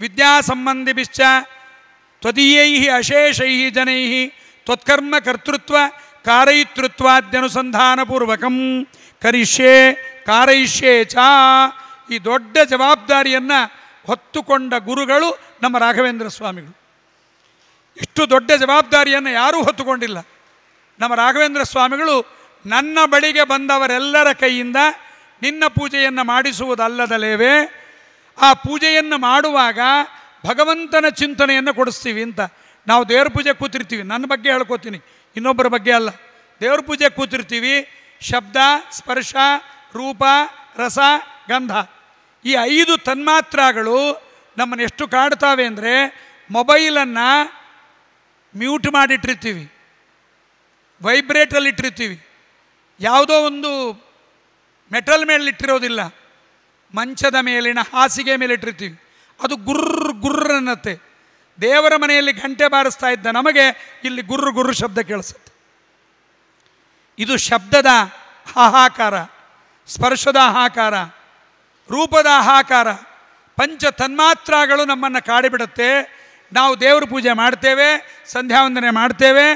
ವಿದ್ಯಾಸಂಬಂಧಿಭಿಶ್ಚ ತ್ವದೀಯೈ ಅಶೇಷೈ ಜನೈ ತ್ವತ್ಕರ್ಮ ಕರ್ತೃತ್ವ ಕಾರಯಿತೃತ್ವಾದ್ಯನುಸಂಧಾನಪೂರ್ವಕಂ ಕರಿಷ್ಯೆ ಕಾರಯಿಷ್ಯೆ ಚ ಈ ದೊಡ್ಡ ಜವಾಬ್ದಾರಿಯನ್ನು ಹೊತ್ತುಕೊಂಡ ಗುರುಗಳು ನಮ್ಮ ರಾಘವೇಂದ್ರ ಸ್ವಾಮಿಗಳು ಇಷ್ಟು ದೊಡ್ಡ ಜವಾಬ್ದಾರಿಯನ್ನು ಯಾರೂ ಹೊತ್ತುಕೊಂಡಿಲ್ಲ ನಮ್ಮ ರಾಘವೇಂದ್ರ ಸ್ವಾಮಿಗಳು ನನ್ನ ಬಳಿಗೆ ಬಂದವರೆಲ್ಲರ ಕೈಯಿಂದ ನಿನ್ನ ಪೂಜೆಯನ್ನು ಮಾಡಿಸುವುದಲ್ಲದಲೇವೆ ಆ ಪೂಜೆಯನ್ನು ಮಾಡುವಾಗ ಭಗವಂತನ ಚಿಂತನೆಯನ್ನು ಕೊಡಿಸ್ತೀವಿ ಅಂತ ನಾವು ದೇವ್ರ ಪೂಜೆ ಕೂತಿರ್ತೀವಿ ನನ್ನ ಬಗ್ಗೆ ಹೇಳ್ಕೋತೀನಿ ಇನ್ನೊಬ್ಬರ ಬಗ್ಗೆ ಅಲ್ಲ ದೇವ್ರ ಪೂಜೆ ಕೂತಿರ್ತೀವಿ ಶಬ್ದ ಸ್ಪರ್ಶ ರೂಪ ರಸ ಗಂಧ ಈ ಐದು ತನ್ಮಾತ್ರಗಳು ನಮ್ಮನ್ನು ಎಷ್ಟು ಕಾಡ್ತಾವೆ ಅಂದರೆ ಮೊಬೈಲನ್ನು ಮ್ಯೂಟ್ ಮಾಡಿಟ್ಟಿರ್ತೀವಿ ವೈಬ್ರೇಟಲ್ಲಿ ಇಟ್ಟಿರ್ತೀವಿ ಯಾವುದೋ ಒಂದು ಮೆಟಲ್ ಮೇಲೆ ಇಟ್ಟಿರೋದಿಲ್ಲ ಮಂಚದ ಮೇಲಿನ ಹಾಸಿಗೆ ಮೇಲೆ ಇಟ್ಟಿರ್ತೀವಿ ಅದು ಗುರ್ರ್ ಗುರ್ರ್ ಅನ್ನತ್ತೆ ದೇವರ ಮನೆಯಲ್ಲಿ ಗಂಟೆ ಬಾರಿಸ್ತಾ ಇದ್ದ ನಮಗೆ ಇಲ್ಲಿ ಗುರ್ರು ಗುರ್ರು ಶಬ್ದ ಕೇಳಿಸುತ್ತೆ ಇದು ಶಬ್ದದ ಹಾಹಾಕಾರ ಸ್ಪರ್ಶದ ಹಾಹಾಕಾರ ರೂಪದ ಹಾಕಾರ ಪಂಚ ತನ್ಮಾತ್ರಗಳು ನಮ್ಮನ್ನು ಕಾಡಿಬಿಡುತ್ತೆ ನಾವು ದೇವ್ರ ಪೂಜೆ ಮಾಡ್ತೇವೆ ಸಂಧ್ಯಾವಂದನೆ ಮಾಡ್ತೇವೆ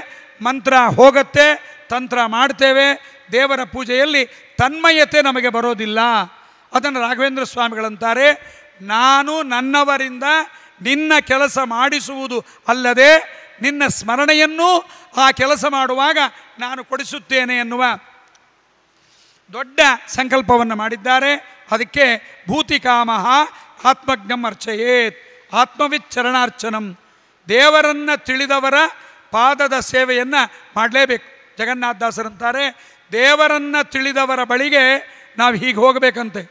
ಮಂತ್ರ ಹೋಗುತ್ತೆ ತಂತ್ರ ಮಾಡ್ತೇವೆ ದೇವರ ಪೂಜೆಯಲ್ಲಿ ತನ್ಮಯತೆ ನಮಗೆ ಬರೋದಿಲ್ಲ ಅದನ್ನು ರಾಘವೇಂದ್ರ ಸ್ವಾಮಿಗಳಂತಾರೆ ನಾನು ನನ್ನವರಿಂದ ನಿನ್ನ ಕೆಲಸ ಮಾಡಿಸುವುದು ಅಲ್ಲದೆ ನಿನ್ನ ಸ್ಮರಣೆಯನ್ನು ಆ ಕೆಲಸ ಮಾಡುವಾಗ ನಾನು ಕೊಡಿಸುತ್ತೇನೆ ಎನ್ನುವ ದೊಡ್ಡ ಸಂಕಲ್ಪವನ್ನು ಮಾಡಿದ್ದಾರೆ ಅದಕ್ಕೆ ಭೂತಿಕಾಮಹ ಆತ್ಮಜ್ಞಂ ಅರ್ಚೆಯೇತ್ ಆತ್ಮವಿಚ್ಚರಣಾರ್ಚನಂ ದೇವರನ್ನು ತಿಳಿದವರ ಪಾದದ ಸೇವೆಯನ್ನು ಮಾಡಲೇಬೇಕು ಜಗನ್ನಾಥದಾಸರಂತಾರೆ ದೇವರನ್ನು ತಿಳಿದವರ ಬಳಿಗೆ ನಾವು ಹೀಗೆ ಹೋಗಬೇಕಂತೆ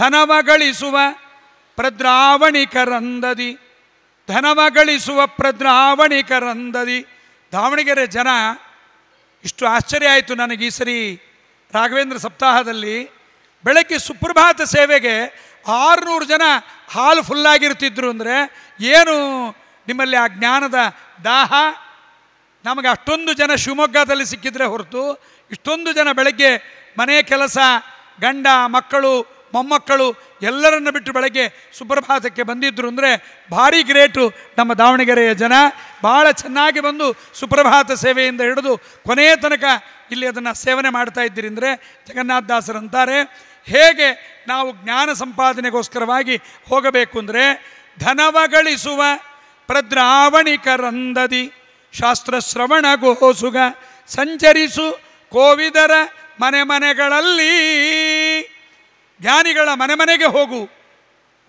ಧನವ ಗಳಿಸುವ ಪ್ರದ್ರಾವಣಿಕರಂದದಿ ಧನವ ಗಳಿಸುವ ಪ್ರದ್ರಾವಣಿಕರಂದದಿ ದಾವಣಗೆರೆ ಜನ ಇಷ್ಟು ಆಶ್ಚರ್ಯ ಆಯಿತು ನನಗೆ ಈ ಸರಿ ರಾಘವೇಂದ್ರ ಸಪ್ತಾಹದಲ್ಲಿ ಬೆಳಗ್ಗೆ ಸುಪ್ರಭಾತ ಸೇವೆಗೆ ಆರುನೂರು ಜನ ಹಾಲು ಫುಲ್ಲಾಗಿರ್ತಿದ್ರು ಅಂದರೆ ಏನು ನಿಮ್ಮಲ್ಲಿ ಆ ಜ್ಞಾನದ ದಾಹ ನಮಗೆ ಅಷ್ಟೊಂದು ಜನ ಶಿವಮೊಗ್ಗದಲ್ಲಿ ಸಿಕ್ಕಿದ್ರೆ ಹೊರತು ಇಷ್ಟೊಂದು ಜನ ಬೆಳಗ್ಗೆ ಮನೆ ಕೆಲಸ ಗಂಡ ಮಕ್ಕಳು ಮೊಮ್ಮಕ್ಕಳು ಎಲ್ಲರನ್ನು ಬಿಟ್ಟು ಬೆಳಗ್ಗೆ ಸುಪ್ರಭಾತಕ್ಕೆ ಬಂದಿದ್ದರು ಅಂದರೆ ಭಾರಿ ಗ್ರೇಟು ನಮ್ಮ ದಾವಣಗೆರೆಯ ಜನ ಭಾಳ ಚೆನ್ನಾಗಿ ಬಂದು ಸುಪ್ರಭಾತ ಸೇವೆಯಿಂದ ಹಿಡಿದು ಕೊನೆಯ ತನಕ ಇಲ್ಲಿ ಅದನ್ನು ಸೇವನೆ ಮಾಡ್ತಾ ಇದ್ದೀರಿ ಅಂದರೆ ಜಗನ್ನಾಥದಾಸರಂತಾರೆ ಹೇಗೆ ನಾವು ಜ್ಞಾನ ಸಂಪಾದನೆಗೋಸ್ಕರವಾಗಿ ಹೋಗಬೇಕು ಅಂದರೆ ಧನವಗಳಿಸುವ ಪ್ರದ್ರಾವಣಿಕರಂದದಿ ಶಾಸ್ತ್ರಶ್ರವಣ ಗೋಸುಗ ಸಂಚರಿಸು ಕೋವಿದರ ಮನೆ ಮನೆಗಳಲ್ಲಿ ಜ್ಞಾನಿಗಳ ಮನೆ ಮನೆಗೆ ಹೋಗು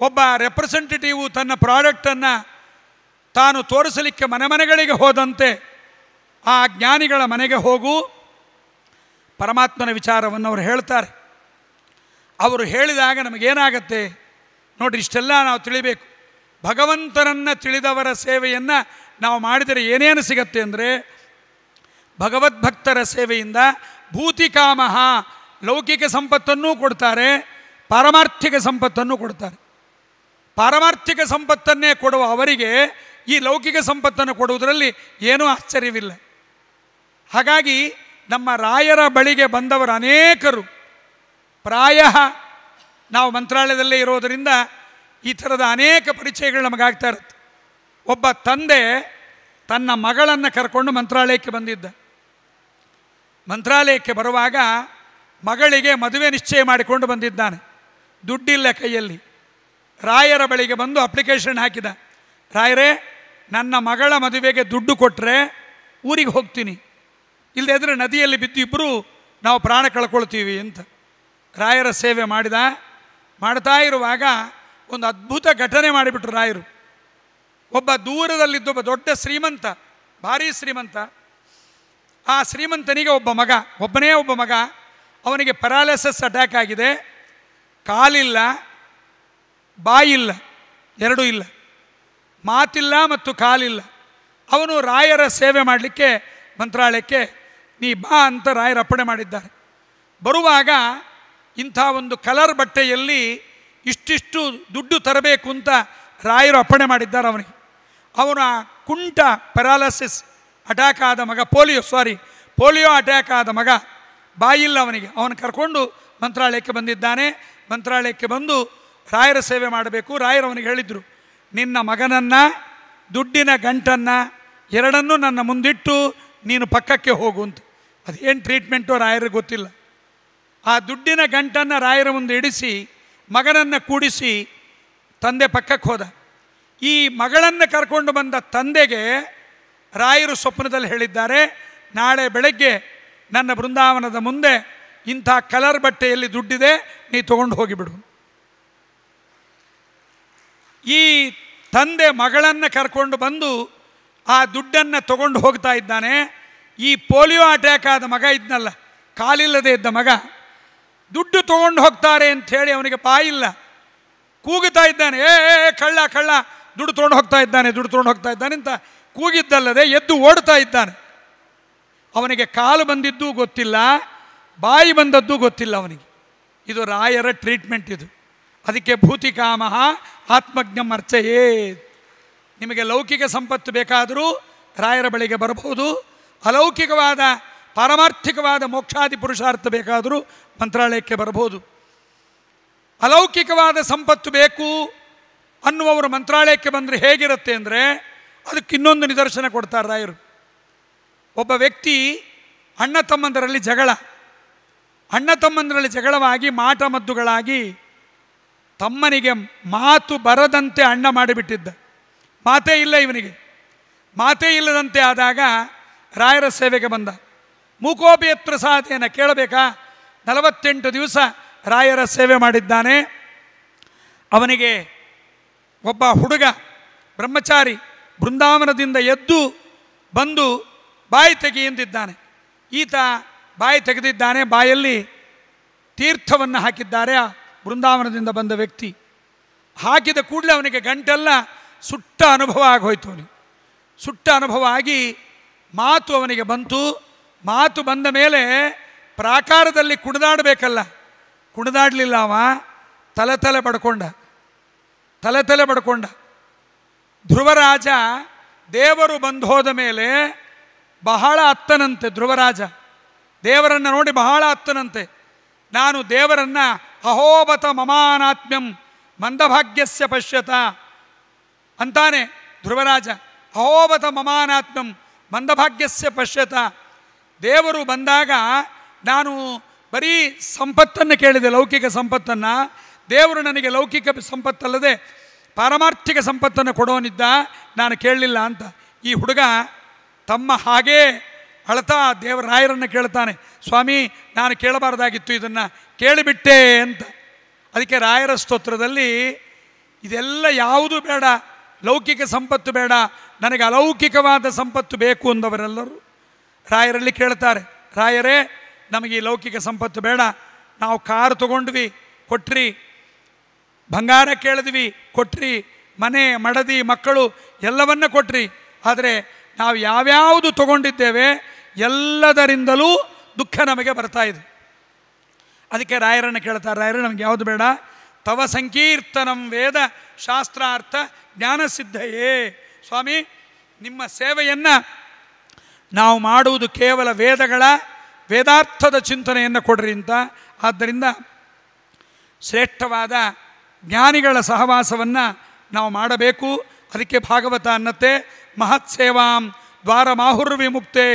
ಒಬ್ಬ ರೆಪ್ರೆಸೆಂಟೇಟಿವ್ ತನ್ನ ಪ್ರಾಡಕ್ಟನ್ನು ತಾನು ತೋರಿಸಲಿಕ್ಕೆ ಮನೆ ಮನೆಗಳಿಗೆ ಹೋದಂತೆ ಆ ಜ್ಞಾನಿಗಳ ಮನೆಗೆ ಹೋಗು ಪರಮಾತ್ಮನ ವಿಚಾರವನ್ನು ಅವರು ಹೇಳ್ತಾರೆ ಅವರು ಹೇಳಿದಾಗ ನಮಗೇನಾಗತ್ತೆ ನೋಡಿರಿ ಇಷ್ಟೆಲ್ಲ ನಾವು ತಿಳಿಬೇಕು ಭಗವಂತನನ್ನು ತಿಳಿದವರ ಸೇವೆಯನ್ನು ನಾವು ಮಾಡಿದರೆ ಏನೇನು ಸಿಗತ್ತೆ ಅಂದರೆ ಭಗವದ್ಭಕ್ತರ ಸೇವೆಯಿಂದ ಭೂತಿಕಾಮಹ ಲೌಕಿಕ ಸಂಪತ್ತನ್ನೂ ಕೊಡ್ತಾರೆ ಪಾರಮಾರ್ಥಿಕ ಸಂಪತ್ತನ್ನು ಕೊಡ್ತಾರೆ ಪಾರಮಾರ್ಥಿಕ ಸಂಪತ್ತನ್ನೇ ಕೊಡುವ ಅವರಿಗೆ ಈ ಲೌಕಿಕ ಸಂಪತ್ತನ್ನು ಕೊಡುವುದರಲ್ಲಿ ಏನೂ ಆಶ್ಚರ್ಯವಿಲ್ಲ ಹಾಗಾಗಿ ನಮ್ಮ ರಾಯರ ಬಳಿಗೆ ಬಂದವರು ಅನೇಕರು ಪ್ರಾಯ ನಾವು ಮಂತ್ರಾಲಯದಲ್ಲೇ ಇರೋದರಿಂದ ಈ ಥರದ ಅನೇಕ ಪರಿಚಯಗಳು ನಮಗಾಗ್ತಾ ಇರುತ್ತೆ ಒಬ್ಬ ತಂದೆ ತನ್ನ ಮಗಳನ್ನು ಕರ್ಕೊಂಡು ಮಂತ್ರಾಲಯಕ್ಕೆ ಬಂದಿದ್ದ ಮಂತ್ರಾಲಯಕ್ಕೆ ಬರುವಾಗ ಮಗಳಿಗೆ ಮದುವೆ ನಿಶ್ಚಯ ಮಾಡಿಕೊಂಡು ಬಂದಿದ್ದಾನೆ ದುಡ್ಡಿಲ್ಲ ಕೈಯಲ್ಲಿ ರಾಯರ ಬಳಿಗೆ ಬಂದು ಅಪ್ಲಿಕೇಶನ್ ಹಾಕಿದ ರಾಯರೇ ನನ್ನ ಮಗಳ ಮದುವೆಗೆ ದುಡ್ಡು ಕೊಟ್ಟರೆ ಊರಿಗೆ ಹೋಗ್ತೀನಿ ಇಲ್ಲದ್ರೆ ನದಿಯಲ್ಲಿ ಬಿದ್ದಿಬ್ಬರು ನಾವು ಪ್ರಾಣ ಕಳ್ಕೊಳ್ತೀವಿ ಅಂತ ರಾಯರ ಸೇವೆ ಮಾಡಿದ ಮಾಡ್ತಾ ಇರುವಾಗ ಒಂದು ಅದ್ಭುತ ಘಟನೆ ಮಾಡಿಬಿಟ್ರು ರಾಯರು ಒಬ್ಬ ಒಬ್ಬ ದೊಡ್ಡ ಶ್ರೀಮಂತ ಭಾರೀ ಶ್ರೀಮಂತ ಆ ಶ್ರೀಮಂತನಿಗೆ ಒಬ್ಬ ಮಗ ಒಬ್ಬನೇ ಒಬ್ಬ ಮಗ ಅವನಿಗೆ ಪರಾಲಿಸಸ್ ಅಟ್ಯಾಕ್ ಆಗಿದೆ ಕಾಲಿಲ್ಲ ಬಾಯಿಲ್ಲ ಎರಡೂ ಇಲ್ಲ ಮಾತಿಲ್ಲ ಮತ್ತು ಕಾಲಿಲ್ಲ ಅವನು ರಾಯರ ಸೇವೆ ಮಾಡಲಿಕ್ಕೆ ಮಂತ್ರಾಲಯಕ್ಕೆ ನೀ ಬಾ ಅಂತ ರಾಯರ ಅಪ್ಪಣೆ ಮಾಡಿದ್ದಾರೆ ಬರುವಾಗ ಇಂಥ ಒಂದು ಕಲರ್ ಬಟ್ಟೆಯಲ್ಲಿ ಇಷ್ಟಿಷ್ಟು ದುಡ್ಡು ತರಬೇಕು ಅಂತ ರಾಯರು ಅಪ್ಪಣೆ ಮಾಡಿದ್ದಾರೆ ಅವನಿಗೆ ಅವನ ಕುಂಟ ಪೆರಾಲಸಿಸ್ ಅಟ್ಯಾಕ್ ಆದ ಮಗ ಪೋಲಿಯೋ ಸಾರಿ ಪೋಲಿಯೋ ಅಟ್ಯಾಕ್ ಆದ ಮಗ ಬಾಯಿಲ್ಲ ಅವನಿಗೆ ಅವನು ಕರ್ಕೊಂಡು ಮಂತ್ರಾಲಯಕ್ಕೆ ಬಂದಿದ್ದಾನೆ ಮಂತ್ರಾಲಯಕ್ಕೆ ಬಂದು ರಾಯರ ಸೇವೆ ಮಾಡಬೇಕು ರಾಯರವನಿಗೆ ಹೇಳಿದರು ನಿನ್ನ ಮಗನನ್ನು ದುಡ್ಡಿನ ಗಂಟನ್ನು ಎರಡನ್ನೂ ನನ್ನ ಮುಂದಿಟ್ಟು ನೀನು ಪಕ್ಕಕ್ಕೆ ಹೋಗು ಅಂತ ಅದೇನು ಟ್ರೀಟ್ಮೆಂಟು ರಾಯರಿಗೆ ಗೊತ್ತಿಲ್ಲ ಆ ದುಡ್ಡಿನ ಗಂಟನ್ನು ರಾಯರ ಮುಂದೆ ಇಡಿಸಿ ಮಗನನ್ನು ಕೂಡಿಸಿ ತಂದೆ ಪಕ್ಕಕ್ಕೆ ಹೋದ ಈ ಮಗಳನ್ನು ಕರ್ಕೊಂಡು ಬಂದ ತಂದೆಗೆ ರಾಯರು ಸ್ವಪ್ನದಲ್ಲಿ ಹೇಳಿದ್ದಾರೆ ನಾಳೆ ಬೆಳಗ್ಗೆ ನನ್ನ ಬೃಂದಾವನದ ಮುಂದೆ ಇಂಥ ಕಲರ್ ಬಟ್ಟೆಯಲ್ಲಿ ದುಡ್ಡಿದೆ ನೀ ತಗೊಂಡು ಹೋಗಿಬಿಡು ಈ ತಂದೆ ಮಗಳನ್ನು ಕರ್ಕೊಂಡು ಬಂದು ಆ ದುಡ್ಡನ್ನು ತಗೊಂಡು ಹೋಗ್ತಾ ಇದ್ದಾನೆ ಈ ಪೋಲಿಯೋ ಅಟ್ಯಾಕ್ ಆದ ಮಗ ಇದ್ನಲ್ಲ ಕಾಲಿಲ್ಲದೆ ಇದ್ದ ಮಗ ದುಡ್ಡು ತಗೊಂಡು ಹೋಗ್ತಾರೆ ಅಂತ ಹೇಳಿ ಅವನಿಗೆ ಪಾಯಿಲ್ಲ ಕೂಗುತ್ತಾ ಇದ್ದಾನೆ ಏ ಕಳ್ಳ ಕಳ್ಳ ದುಡ್ಡು ತೊಗೊಂಡು ಹೋಗ್ತಾ ಇದ್ದಾನೆ ದುಡ್ಡು ತೊಗೊಂಡು ಹೋಗ್ತಾ ಇದ್ದಾನೆ ಅಂತ ಕೂಗಿದ್ದಲ್ಲದೆ ಎದ್ದು ಓಡ್ತಾ ಇದ್ದಾನೆ ಅವನಿಗೆ ಕಾಲು ಬಂದಿದ್ದು ಗೊತ್ತಿಲ್ಲ ಬಾಯಿ ಬಂದದ್ದು ಗೊತ್ತಿಲ್ಲ ಅವನಿಗೆ ಇದು ರಾಯರ ಟ್ರೀಟ್ಮೆಂಟ್ ಇದು ಅದಕ್ಕೆ ಭೂತಿಕಾಮಹ ಆತ್ಮಜ್ಞ ಮರ್ಚೆಯೇ ನಿಮಗೆ ಲೌಕಿಕ ಸಂಪತ್ತು ಬೇಕಾದರೂ ರಾಯರ ಬಳಿಗೆ ಬರಬಹುದು ಅಲೌಕಿಕವಾದ ಪಾರಮಾರ್ಥಿಕವಾದ ಮೋಕ್ಷಾದಿ ಪುರುಷಾರ್ಥ ಬೇಕಾದರೂ ಮಂತ್ರಾಲಯಕ್ಕೆ ಬರಬಹುದು ಅಲೌಕಿಕವಾದ ಸಂಪತ್ತು ಬೇಕು ಅನ್ನುವವರು ಮಂತ್ರಾಲಯಕ್ಕೆ ಬಂದರೆ ಹೇಗಿರುತ್ತೆ ಅಂದರೆ ಅದಕ್ಕೆ ಇನ್ನೊಂದು ನಿದರ್ಶನ ಕೊಡ್ತಾರೆ ರಾಯರು ಒಬ್ಬ ವ್ಯಕ್ತಿ ಅಣ್ಣ ತಮ್ಮಂದರಲ್ಲಿ ಜಗಳ ಅಣ್ಣ ತಮ್ಮಂದರಲ್ಲಿ ಜಗಳವಾಗಿ ಮಾಟ ಮದ್ದುಗಳಾಗಿ ತಮ್ಮನಿಗೆ ಮಾತು ಬರದಂತೆ ಅಣ್ಣ ಮಾಡಿಬಿಟ್ಟಿದ್ದ ಮಾತೇ ಇಲ್ಲ ಇವನಿಗೆ ಮಾತೇ ಇಲ್ಲದಂತೆ ಆದಾಗ ರಾಯರ ಸೇವೆಗೆ ಬಂದ ಮೂಕೋಪಿಯ ಸಾಧೆಯನ್ನು ಕೇಳಬೇಕಾ ನಲವತ್ತೆಂಟು ದಿವಸ ರಾಯರ ಸೇವೆ ಮಾಡಿದ್ದಾನೆ ಅವನಿಗೆ ಒಬ್ಬ ಹುಡುಗ ಬ್ರಹ್ಮಚಾರಿ ಬೃಂದಾವನದಿಂದ ಎದ್ದು ಬಂದು ಬಾಯಿ ತೆಗಿ ಈತ ಬಾಯಿ ತೆಗೆದಿದ್ದಾನೆ ಬಾಯಲ್ಲಿ ತೀರ್ಥವನ್ನು ಹಾಕಿದ್ದಾರೆ ಆ ಬೃಂದಾವನದಿಂದ ಬಂದ ವ್ಯಕ್ತಿ ಹಾಕಿದ ಕೂಡಲೇ ಅವನಿಗೆ ಗಂಟೆಲ್ಲ ಸುಟ್ಟ ಅನುಭವ ಆಗೋಯ್ತು ಅವನಿಗೆ ಸುಟ್ಟ ಅನುಭವ ಆಗಿ ಮಾತು ಅವನಿಗೆ ಬಂತು ಮಾತು ಬಂದ ಮೇಲೆ ಪ್ರಾಕಾರದಲ್ಲಿ ಕುಣಿದಾಡಬೇಕಲ್ಲ ಕುಣಿದಾಡಲಿಲ್ಲ ಅವ ತಲೆ ತಲೆ ಪಡ್ಕೊಂಡ ತಲೆ ತಲೆ ಪಡ್ಕೊಂಡ ಧ್ರುವರಾಜ ದೇವರು ಬಂದು ಹೋದ ಮೇಲೆ ಬಹಳ ಅತ್ತನಂತೆ ಧ್ರುವರಾಜ ದೇವರನ್ನು ನೋಡಿ ಬಹಳ ಅತ್ತನಂತೆ ನಾನು ದೇವರನ್ನು ಅಹೋಬತ ಮಮಾನಾತ್ಮ್ಯಂ ಮಂದಭಾಗ್ಯಸ್ಯ ಪಶ್ಯತ ಅಂತಾನೆ ಧ್ರುವರಾಜ ಅಹೋಬತ ಮಮಾನಾತ್ಮ್ಯಂ ಮಂದಭಾಗ್ಯಸ್ಯ ಪಶ್ಯತ ದೇವರು ಬಂದಾಗ ನಾನು ಬರೀ ಸಂಪತ್ತನ್ನು ಕೇಳಿದೆ ಲೌಕಿಕ ಸಂಪತ್ತನ್ನು ದೇವರು ನನಗೆ ಲೌಕಿಕ ಸಂಪತ್ತಲ್ಲದೆ ಪಾರಮಾರ್ಥಿಕ ಸಂಪತ್ತನ್ನು ಕೊಡೋನಿದ್ದ ನಾನು ಕೇಳಲಿಲ್ಲ ಅಂತ ಈ ಹುಡುಗ ತಮ್ಮ ಹಾಗೇ ಅಳತಾ ದೇವರ ರಾಯರನ್ನು ಕೇಳ್ತಾನೆ ಸ್ವಾಮಿ ನಾನು ಕೇಳಬಾರ್ದಾಗಿತ್ತು ಇದನ್ನು ಕೇಳಿಬಿಟ್ಟೆ ಅಂತ ಅದಕ್ಕೆ ರಾಯರ ಸ್ತೋತ್ರದಲ್ಲಿ ಇದೆಲ್ಲ ಯಾವುದು ಬೇಡ ಲೌಕಿಕ ಸಂಪತ್ತು ಬೇಡ ನನಗೆ ಅಲೌಕಿಕವಾದ ಸಂಪತ್ತು ಬೇಕು ಅಂದವರೆಲ್ಲರೂ ರಾಯರಲ್ಲಿ ಕೇಳ್ತಾರೆ ರಾಯರೇ ನಮಗೆ ಈ ಲೌಕಿಕ ಸಂಪತ್ತು ಬೇಡ ನಾವು ಕಾರ್ ತಗೊಂಡ್ವಿ ಕೊಟ್ರಿ ಬಂಗಾರ ಕೇಳಿದ್ವಿ ಕೊಟ್ರಿ ಮನೆ ಮಡದಿ ಮಕ್ಕಳು ಎಲ್ಲವನ್ನ ಕೊಟ್ರಿ ಆದರೆ ನಾವು ಯಾವ್ಯಾವುದು ತಗೊಂಡಿದ್ದೇವೆ ಎಲ್ಲದರಿಂದಲೂ ದುಃಖ ನಮಗೆ ಬರ್ತಾ ಇದೆ ಅದಕ್ಕೆ ರಾಯರನ್ನು ಕೇಳ್ತಾರೆ ರಾಯರು ನಮಗೆ ಯಾವುದು ಬೇಡ ತವ ಸಂಕೀರ್ತನಂ ವೇದ ಶಾಸ್ತ್ರಾರ್ಥ ಜ್ಞಾನಸಿದ್ಧಯೇ ಸ್ವಾಮಿ ನಿಮ್ಮ ಸೇವೆಯನ್ನು ನಾವು ಮಾಡುವುದು ಕೇವಲ ವೇದಗಳ ವೇದಾರ್ಥದ ಚಿಂತನೆಯನ್ನು ಕೊಡ್ರಿ ಅಂತ ಆದ್ದರಿಂದ ಶ್ರೇಷ್ಠವಾದ ಜ್ಞಾನಿಗಳ ಸಹವಾಸವನ್ನು ನಾವು ಮಾಡಬೇಕು ಅದಕ್ಕೆ ಭಾಗವತ ಅನ್ನತ್ತೆ ಮಹತ್ಸೇವಾಂ ಮುಕ್ತೇ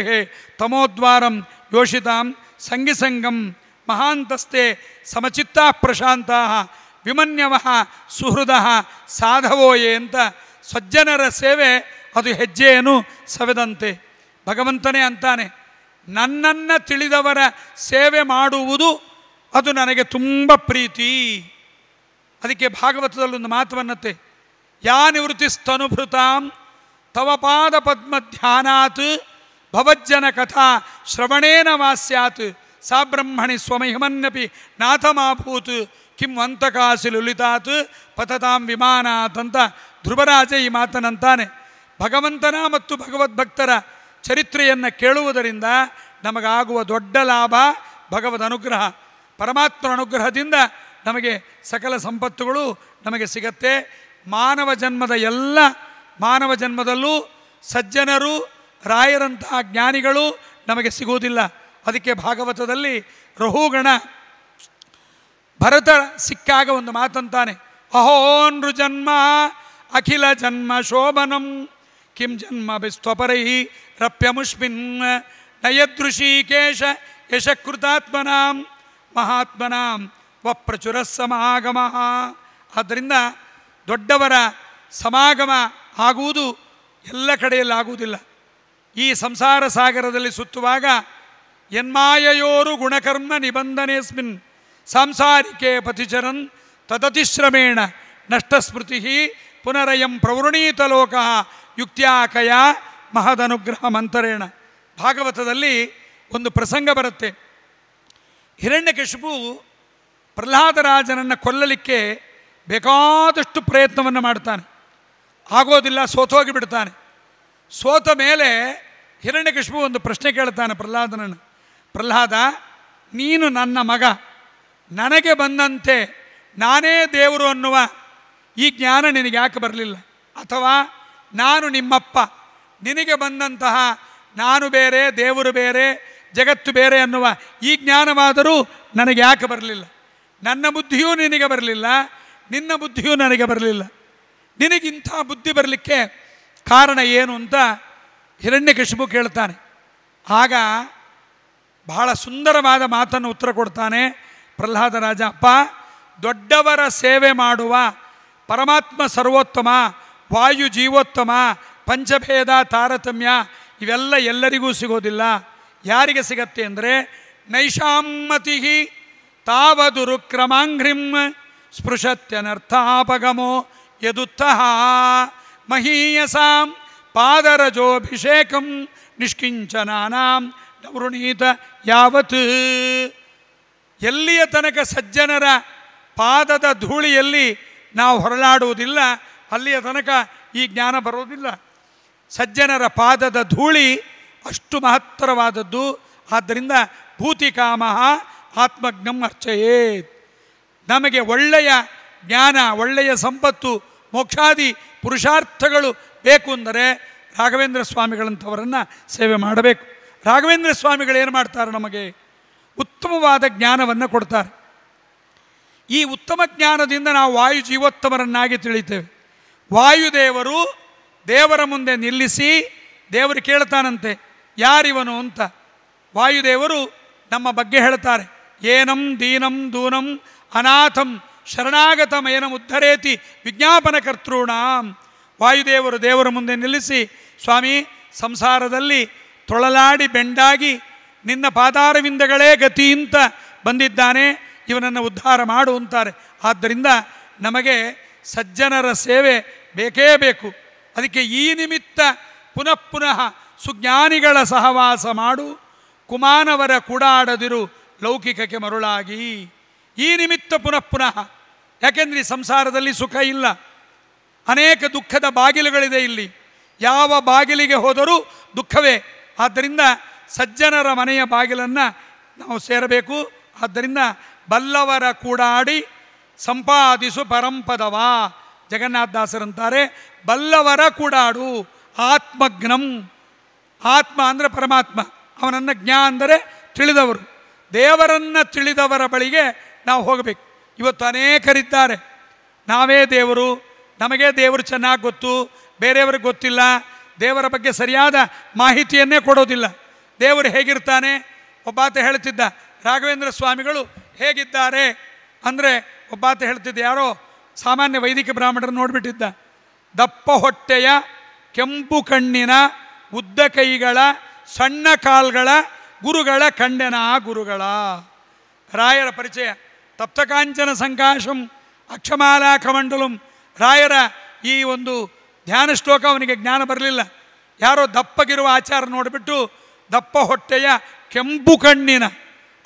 ತಮೋದ್ವಾರಂ ಯೋಷಿತಾಂ ಸಂಗಿಸಂಗಂ ಮಹಾಂತಸ್ತೆ ಸಮಚಿತ್ತಾ ಪ್ರಶಾಂತ ವಿಮನ್ಯವ ಸುಹೃದ ಸಾಧವೋಯೇ ಅಂತ ಸಜ್ಜನರ ಸೇವೆ ಅದು ಹೆಜ್ಜೆಯನ್ನು ಸವೆದಂತೆ ಭಗವಂತನೇ ಅಂತಾನೆ ನನ್ನನ್ನು ತಿಳಿದವರ ಸೇವೆ ಮಾಡುವುದು ಅದು ನನಗೆ ತುಂಬ ಪ್ರೀತಿ ಅದಕ್ಕೆ ಭಾಗವತದಲ್ಲೊಂದು ಮಾತು ಅನ್ನತ್ತೆ ಯಾ ನಿವೃತ್ತಿಸ್ತನುಭೃತಾಂ ತವ ಪಾದ ಪದ್ಮ ಧ್ಯಾನಾತ್ ಭವಜ್ಜನ ಕಥಾ ಶ್ರವಣೇನ ವಾಸ್ಯಾತ್ ಸಾ ಬ್ರಹ್ಮಣಿ ಸ್ವಮಹಿಮನ್ಯಪಿ ನಾಥಮಾಭೂತ್ ಕಿಂ ವಂತಕಾಸಿ ಲುಲಿತಾತ್ ಪತತಾಂ ಅಂತ ಧ್ರುವರಾಜ ಈ ಮಾತನಂತಾನೆ ಭಗವಂತನ ಮತ್ತು ಭಗವದ್ಭಕ್ತರ ಚರಿತ್ರೆಯನ್ನು ಕೇಳುವುದರಿಂದ ನಮಗಾಗುವ ದೊಡ್ಡ ಲಾಭ ಭಗವದ್ ಅನುಗ್ರಹ ಪರಮಾತ್ಮ ಅನುಗ್ರಹದಿಂದ ನಮಗೆ ಸಕಲ ಸಂಪತ್ತುಗಳು ನಮಗೆ ಸಿಗತ್ತೆ ಮಾನವ ಜನ್ಮದ ಎಲ್ಲ ಮಾನವ ಜನ್ಮದಲ್ಲೂ ಸಜ್ಜನರು ರಾಯರಂತಹ ಜ್ಞಾನಿಗಳು ನಮಗೆ ಸಿಗುವುದಿಲ್ಲ ಅದಕ್ಕೆ ಭಾಗವತದಲ್ಲಿ ರಹುಗಣ ಭರತ ಸಿಕ್ಕಾಗ ಒಂದು ಮಾತಂತಾನೆ ಅಹೋನ್ರು ಜನ್ಮ ಅಖಿಲ ಜನ್ಮ ಶೋಭನಂ ಕಿಂ ಜನ್ಮ ಬಿಸ್ತ್ವಪರೈ ರಪ್ಯಮುಷ್ಮಿನ್ ನಯದೃಶೀಕೇಶ ಯಶಕೃತಾತ್ಮನಾಂ ಮಹಾತ್ಮನಾಂ ವಪ್ರಚುರ ಸಮಾಗಮ ಆದ್ದರಿಂದ ದೊಡ್ಡವರ ಸಮಾಗಮ ಆಗುವುದು ಎಲ್ಲ ಕಡೆಯಲ್ಲಿ ಆಗುವುದಿಲ್ಲ ಈ ಸಂಸಾರ ಸಾಗರದಲ್ಲಿ ಸುತ್ತುವಾಗ ಎನ್ಮಾಯೋರು ಗುಣಕರ್ಮ ನಿಬಂಧನೆಸ್ಮಿನ್ ಸಾಂಸಾರಿಕೆ ಪತಿಚರನ್ ತದತಿಶ್ರಮೇಣ ನಷ್ಟಸ್ಮೃತಿ ಪುನರಯಂ ಪ್ರವೃಣೀತ ಲೋಕ ಯುಕ್ತ್ಯಾಕಯ ಮಹದನುಗ್ರಹ ಮಂತ್ರೇಣ ಭಾಗವತದಲ್ಲಿ ಒಂದು ಪ್ರಸಂಗ ಬರುತ್ತೆ ಹಿರಣ್ಯಕಶಿಪು ಪ್ರಹ್ಲಾದರಾಜನನ್ನು ಕೊಲ್ಲಲಿಕ್ಕೆ ಬೇಕಾದಷ್ಟು ಪ್ರಯತ್ನವನ್ನು ಮಾಡ್ತಾನೆ ಆಗೋದಿಲ್ಲ ಸೋತೋಗಿ ಬಿಡ್ತಾನೆ ಸೋತ ಮೇಲೆ ಹಿರಣ್ಯಕೃಷ್ಣು ಒಂದು ಪ್ರಶ್ನೆ ಕೇಳ್ತಾನೆ ಪ್ರಹ್ಲಾದನನ್ನು ಪ್ರಹ್ಲಾದ ನೀನು ನನ್ನ ಮಗ ನನಗೆ ಬಂದಂತೆ ನಾನೇ ದೇವರು ಅನ್ನುವ ಈ ಜ್ಞಾನ ನಿನಗೆ ಯಾಕೆ ಬರಲಿಲ್ಲ ಅಥವಾ ನಾನು ನಿಮ್ಮಪ್ಪ ನಿನಗೆ ಬಂದಂತಹ ನಾನು ಬೇರೆ ದೇವರು ಬೇರೆ ಜಗತ್ತು ಬೇರೆ ಅನ್ನುವ ಈ ಜ್ಞಾನವಾದರೂ ನನಗೆ ಯಾಕೆ ಬರಲಿಲ್ಲ ನನ್ನ ಬುದ್ಧಿಯೂ ನಿನಗೆ ಬರಲಿಲ್ಲ ನಿನ್ನ ಬುದ್ಧಿಯೂ ನನಗೆ ಬರಲಿಲ್ಲ ನಿನಗಿಂಥ ಬುದ್ಧಿ ಬರಲಿಕ್ಕೆ ಕಾರಣ ಏನು ಅಂತ ಹಿರಣ್ಯಕಶಿಪು ಕೇಳ್ತಾನೆ ಆಗ ಬಹಳ ಸುಂದರವಾದ ಮಾತನ್ನು ಉತ್ತರ ಕೊಡ್ತಾನೆ ಪ್ರಹ್ಲಾದ ರಾಜ ಅಪ್ಪ ದೊಡ್ಡವರ ಸೇವೆ ಮಾಡುವ ಪರಮಾತ್ಮ ಸರ್ವೋತ್ತಮ ವಾಯು ಜೀವೋತ್ತಮ ಪಂಚಭೇದ ತಾರತಮ್ಯ ಇವೆಲ್ಲ ಎಲ್ಲರಿಗೂ ಸಿಗೋದಿಲ್ಲ ಯಾರಿಗೆ ಸಿಗತ್ತೆ ಅಂದರೆ ನೈಷಾಮತಿ ತಾವದುರು ಕ್ರಮಾಂಘ್ರಿಂ ಸ್ಪೃಶತ್ಯನರ್ಥಾಪಗಮೋ ಯದುತ್ತಃ ಮಹೀಯಸಾಂ ಪಾದರಜೋಭಿಷೇಕಂ ನಿಷ್ಕಿಂಚನಾನಾಂ ನವೃಣೀತ ಯಾವತ್ ಎಲ್ಲಿಯ ತನಕ ಸಜ್ಜನರ ಪಾದದ ಧೂಳಿಯಲ್ಲಿ ನಾವು ಹೊರಳಾಡುವುದಿಲ್ಲ ಅಲ್ಲಿಯ ತನಕ ಈ ಜ್ಞಾನ ಬರೋದಿಲ್ಲ ಸಜ್ಜನರ ಪಾದದ ಧೂಳಿ ಅಷ್ಟು ಮಹತ್ತರವಾದದ್ದು ಆದ್ದರಿಂದ ಭೂತಿಕಾಮ ಆತ್ಮಜ್ಞಂ ಅರ್ಚೆಯೇ ನಮಗೆ ಒಳ್ಳೆಯ ಜ್ಞಾನ ಒಳ್ಳೆಯ ಸಂಪತ್ತು ಮೋಕ್ಷಾದಿ ಪುರುಷಾರ್ಥಗಳು ಬೇಕು ಅಂದರೆ ರಾಘವೇಂದ್ರ ಸ್ವಾಮಿಗಳಂಥವರನ್ನು ಸೇವೆ ಮಾಡಬೇಕು ರಾಘವೇಂದ್ರ ಸ್ವಾಮಿಗಳು ಏನು ಮಾಡ್ತಾರೆ ನಮಗೆ ಉತ್ತಮವಾದ ಜ್ಞಾನವನ್ನು ಕೊಡ್ತಾರೆ ಈ ಉತ್ತಮ ಜ್ಞಾನದಿಂದ ನಾವು ವಾಯು ಜೀವೋತ್ತಮರನ್ನಾಗಿ ತಿಳಿತೇವೆ ವಾಯುದೇವರು ದೇವರ ಮುಂದೆ ನಿಲ್ಲಿಸಿ ದೇವರು ಕೇಳ್ತಾನಂತೆ ಯಾರಿವನು ಅಂತ ವಾಯುದೇವರು ನಮ್ಮ ಬಗ್ಗೆ ಹೇಳ್ತಾರೆ ಏನಂ ದೀನಂ ದೂನಂ ಅನಾಥಂ ಶರಣಾಗತ ವಿಜ್ಞಾಪನ ವಿಜ್ಞಾಪನಕರ್ತೃಣಾಂ ವಾಯುದೇವರು ದೇವರ ಮುಂದೆ ನಿಲ್ಲಿಸಿ ಸ್ವಾಮಿ ಸಂಸಾರದಲ್ಲಿ ತೊಳಲಾಡಿ ಬೆಂಡಾಗಿ ನಿನ್ನ ಪಾದಾರವಿಂದಗಳೇ ಗತಿಯಿಂದ ಬಂದಿದ್ದಾನೆ ಇವನನ್ನು ಉದ್ಧಾರ ಮಾಡು ಅಂತಾರೆ ಆದ್ದರಿಂದ ನಮಗೆ ಸಜ್ಜನರ ಸೇವೆ ಬೇಕೇ ಬೇಕು ಅದಕ್ಕೆ ಈ ನಿಮಿತ್ತ ಪುನಃ ಪುನಃ ಸುಜ್ಞಾನಿಗಳ ಸಹವಾಸ ಮಾಡು ಕುಮಾನವರ ಕೂಡಾಡದಿರು ಲೌಕಿಕಕ್ಕೆ ಮರುಳಾಗಿ ಈ ನಿಮಿತ್ತ ಪುನಃ ಪುನಃ ಯಾಕೆಂದರೆ ಸಂಸಾರದಲ್ಲಿ ಸುಖ ಇಲ್ಲ ಅನೇಕ ದುಃಖದ ಬಾಗಿಲುಗಳಿದೆ ಇಲ್ಲಿ ಯಾವ ಬಾಗಿಲಿಗೆ ಹೋದರೂ ದುಃಖವೇ ಆದ್ದರಿಂದ ಸಜ್ಜನರ ಮನೆಯ ಬಾಗಿಲನ್ನು ನಾವು ಸೇರಬೇಕು ಆದ್ದರಿಂದ ಬಲ್ಲವರ ಕೂಡಾಡಿ ಸಂಪಾದಿಸು ಪರಂಪದವಾ ಜಗನ್ನಾಥದಾಸರಂತಾರೆ ಬಲ್ಲವರ ಕೂಡಾಡು ಆತ್ಮಜ್ಞಂ ಆತ್ಮ ಅಂದರೆ ಪರಮಾತ್ಮ ಅವನನ್ನು ಜ್ಞಾ ಅಂದರೆ ತಿಳಿದವರು ದೇವರನ್ನು ತಿಳಿದವರ ಬಳಿಗೆ ನಾವು ಹೋಗಬೇಕು ಇವತ್ತು ಅನೇಕರಿದ್ದಾರೆ ನಾವೇ ದೇವರು ನಮಗೆ ದೇವರು ಚೆನ್ನಾಗಿ ಗೊತ್ತು ಬೇರೆಯವ್ರಿಗೆ ಗೊತ್ತಿಲ್ಲ ದೇವರ ಬಗ್ಗೆ ಸರಿಯಾದ ಮಾಹಿತಿಯನ್ನೇ ಕೊಡೋದಿಲ್ಲ ದೇವರು ಹೇಗಿರ್ತಾನೆ ಒಬ್ಬಾತ ಹೇಳ್ತಿದ್ದ ರಾಘವೇಂದ್ರ ಸ್ವಾಮಿಗಳು ಹೇಗಿದ್ದಾರೆ ಅಂದರೆ ಒಬ್ಬಾತ ಹೇಳ್ತಿದ್ದ ಯಾರೋ ಸಾಮಾನ್ಯ ವೈದಿಕ ಬ್ರಾಹ್ಮಣರು ನೋಡಿಬಿಟ್ಟಿದ್ದ ದಪ್ಪ ಹೊಟ್ಟೆಯ ಕೆಂಪು ಕಣ್ಣಿನ ಉದ್ದ ಕೈಗಳ ಸಣ್ಣ ಕಾಲ್ಗಳ ಗುರುಗಳ ಕಂಡೆನ ಗುರುಗಳ ರಾಯರ ಪರಿಚಯ ತಪ್ತಕಾಂಚನ ಸಂಕಾಶಂ ಅಕ್ಷಮಾಲಾಖಮಂಡಲಂ ರಾಯರ ಈ ಒಂದು ಧ್ಯಾನ ಶ್ಲೋಕ ಅವನಿಗೆ ಜ್ಞಾನ ಬರಲಿಲ್ಲ ಯಾರೋ ದಪ್ಪಗಿರುವ ಆಚಾರ ನೋಡಿಬಿಟ್ಟು ದಪ್ಪ ಹೊಟ್ಟೆಯ ಕೆಂಪು ಕಣ್ಣಿನ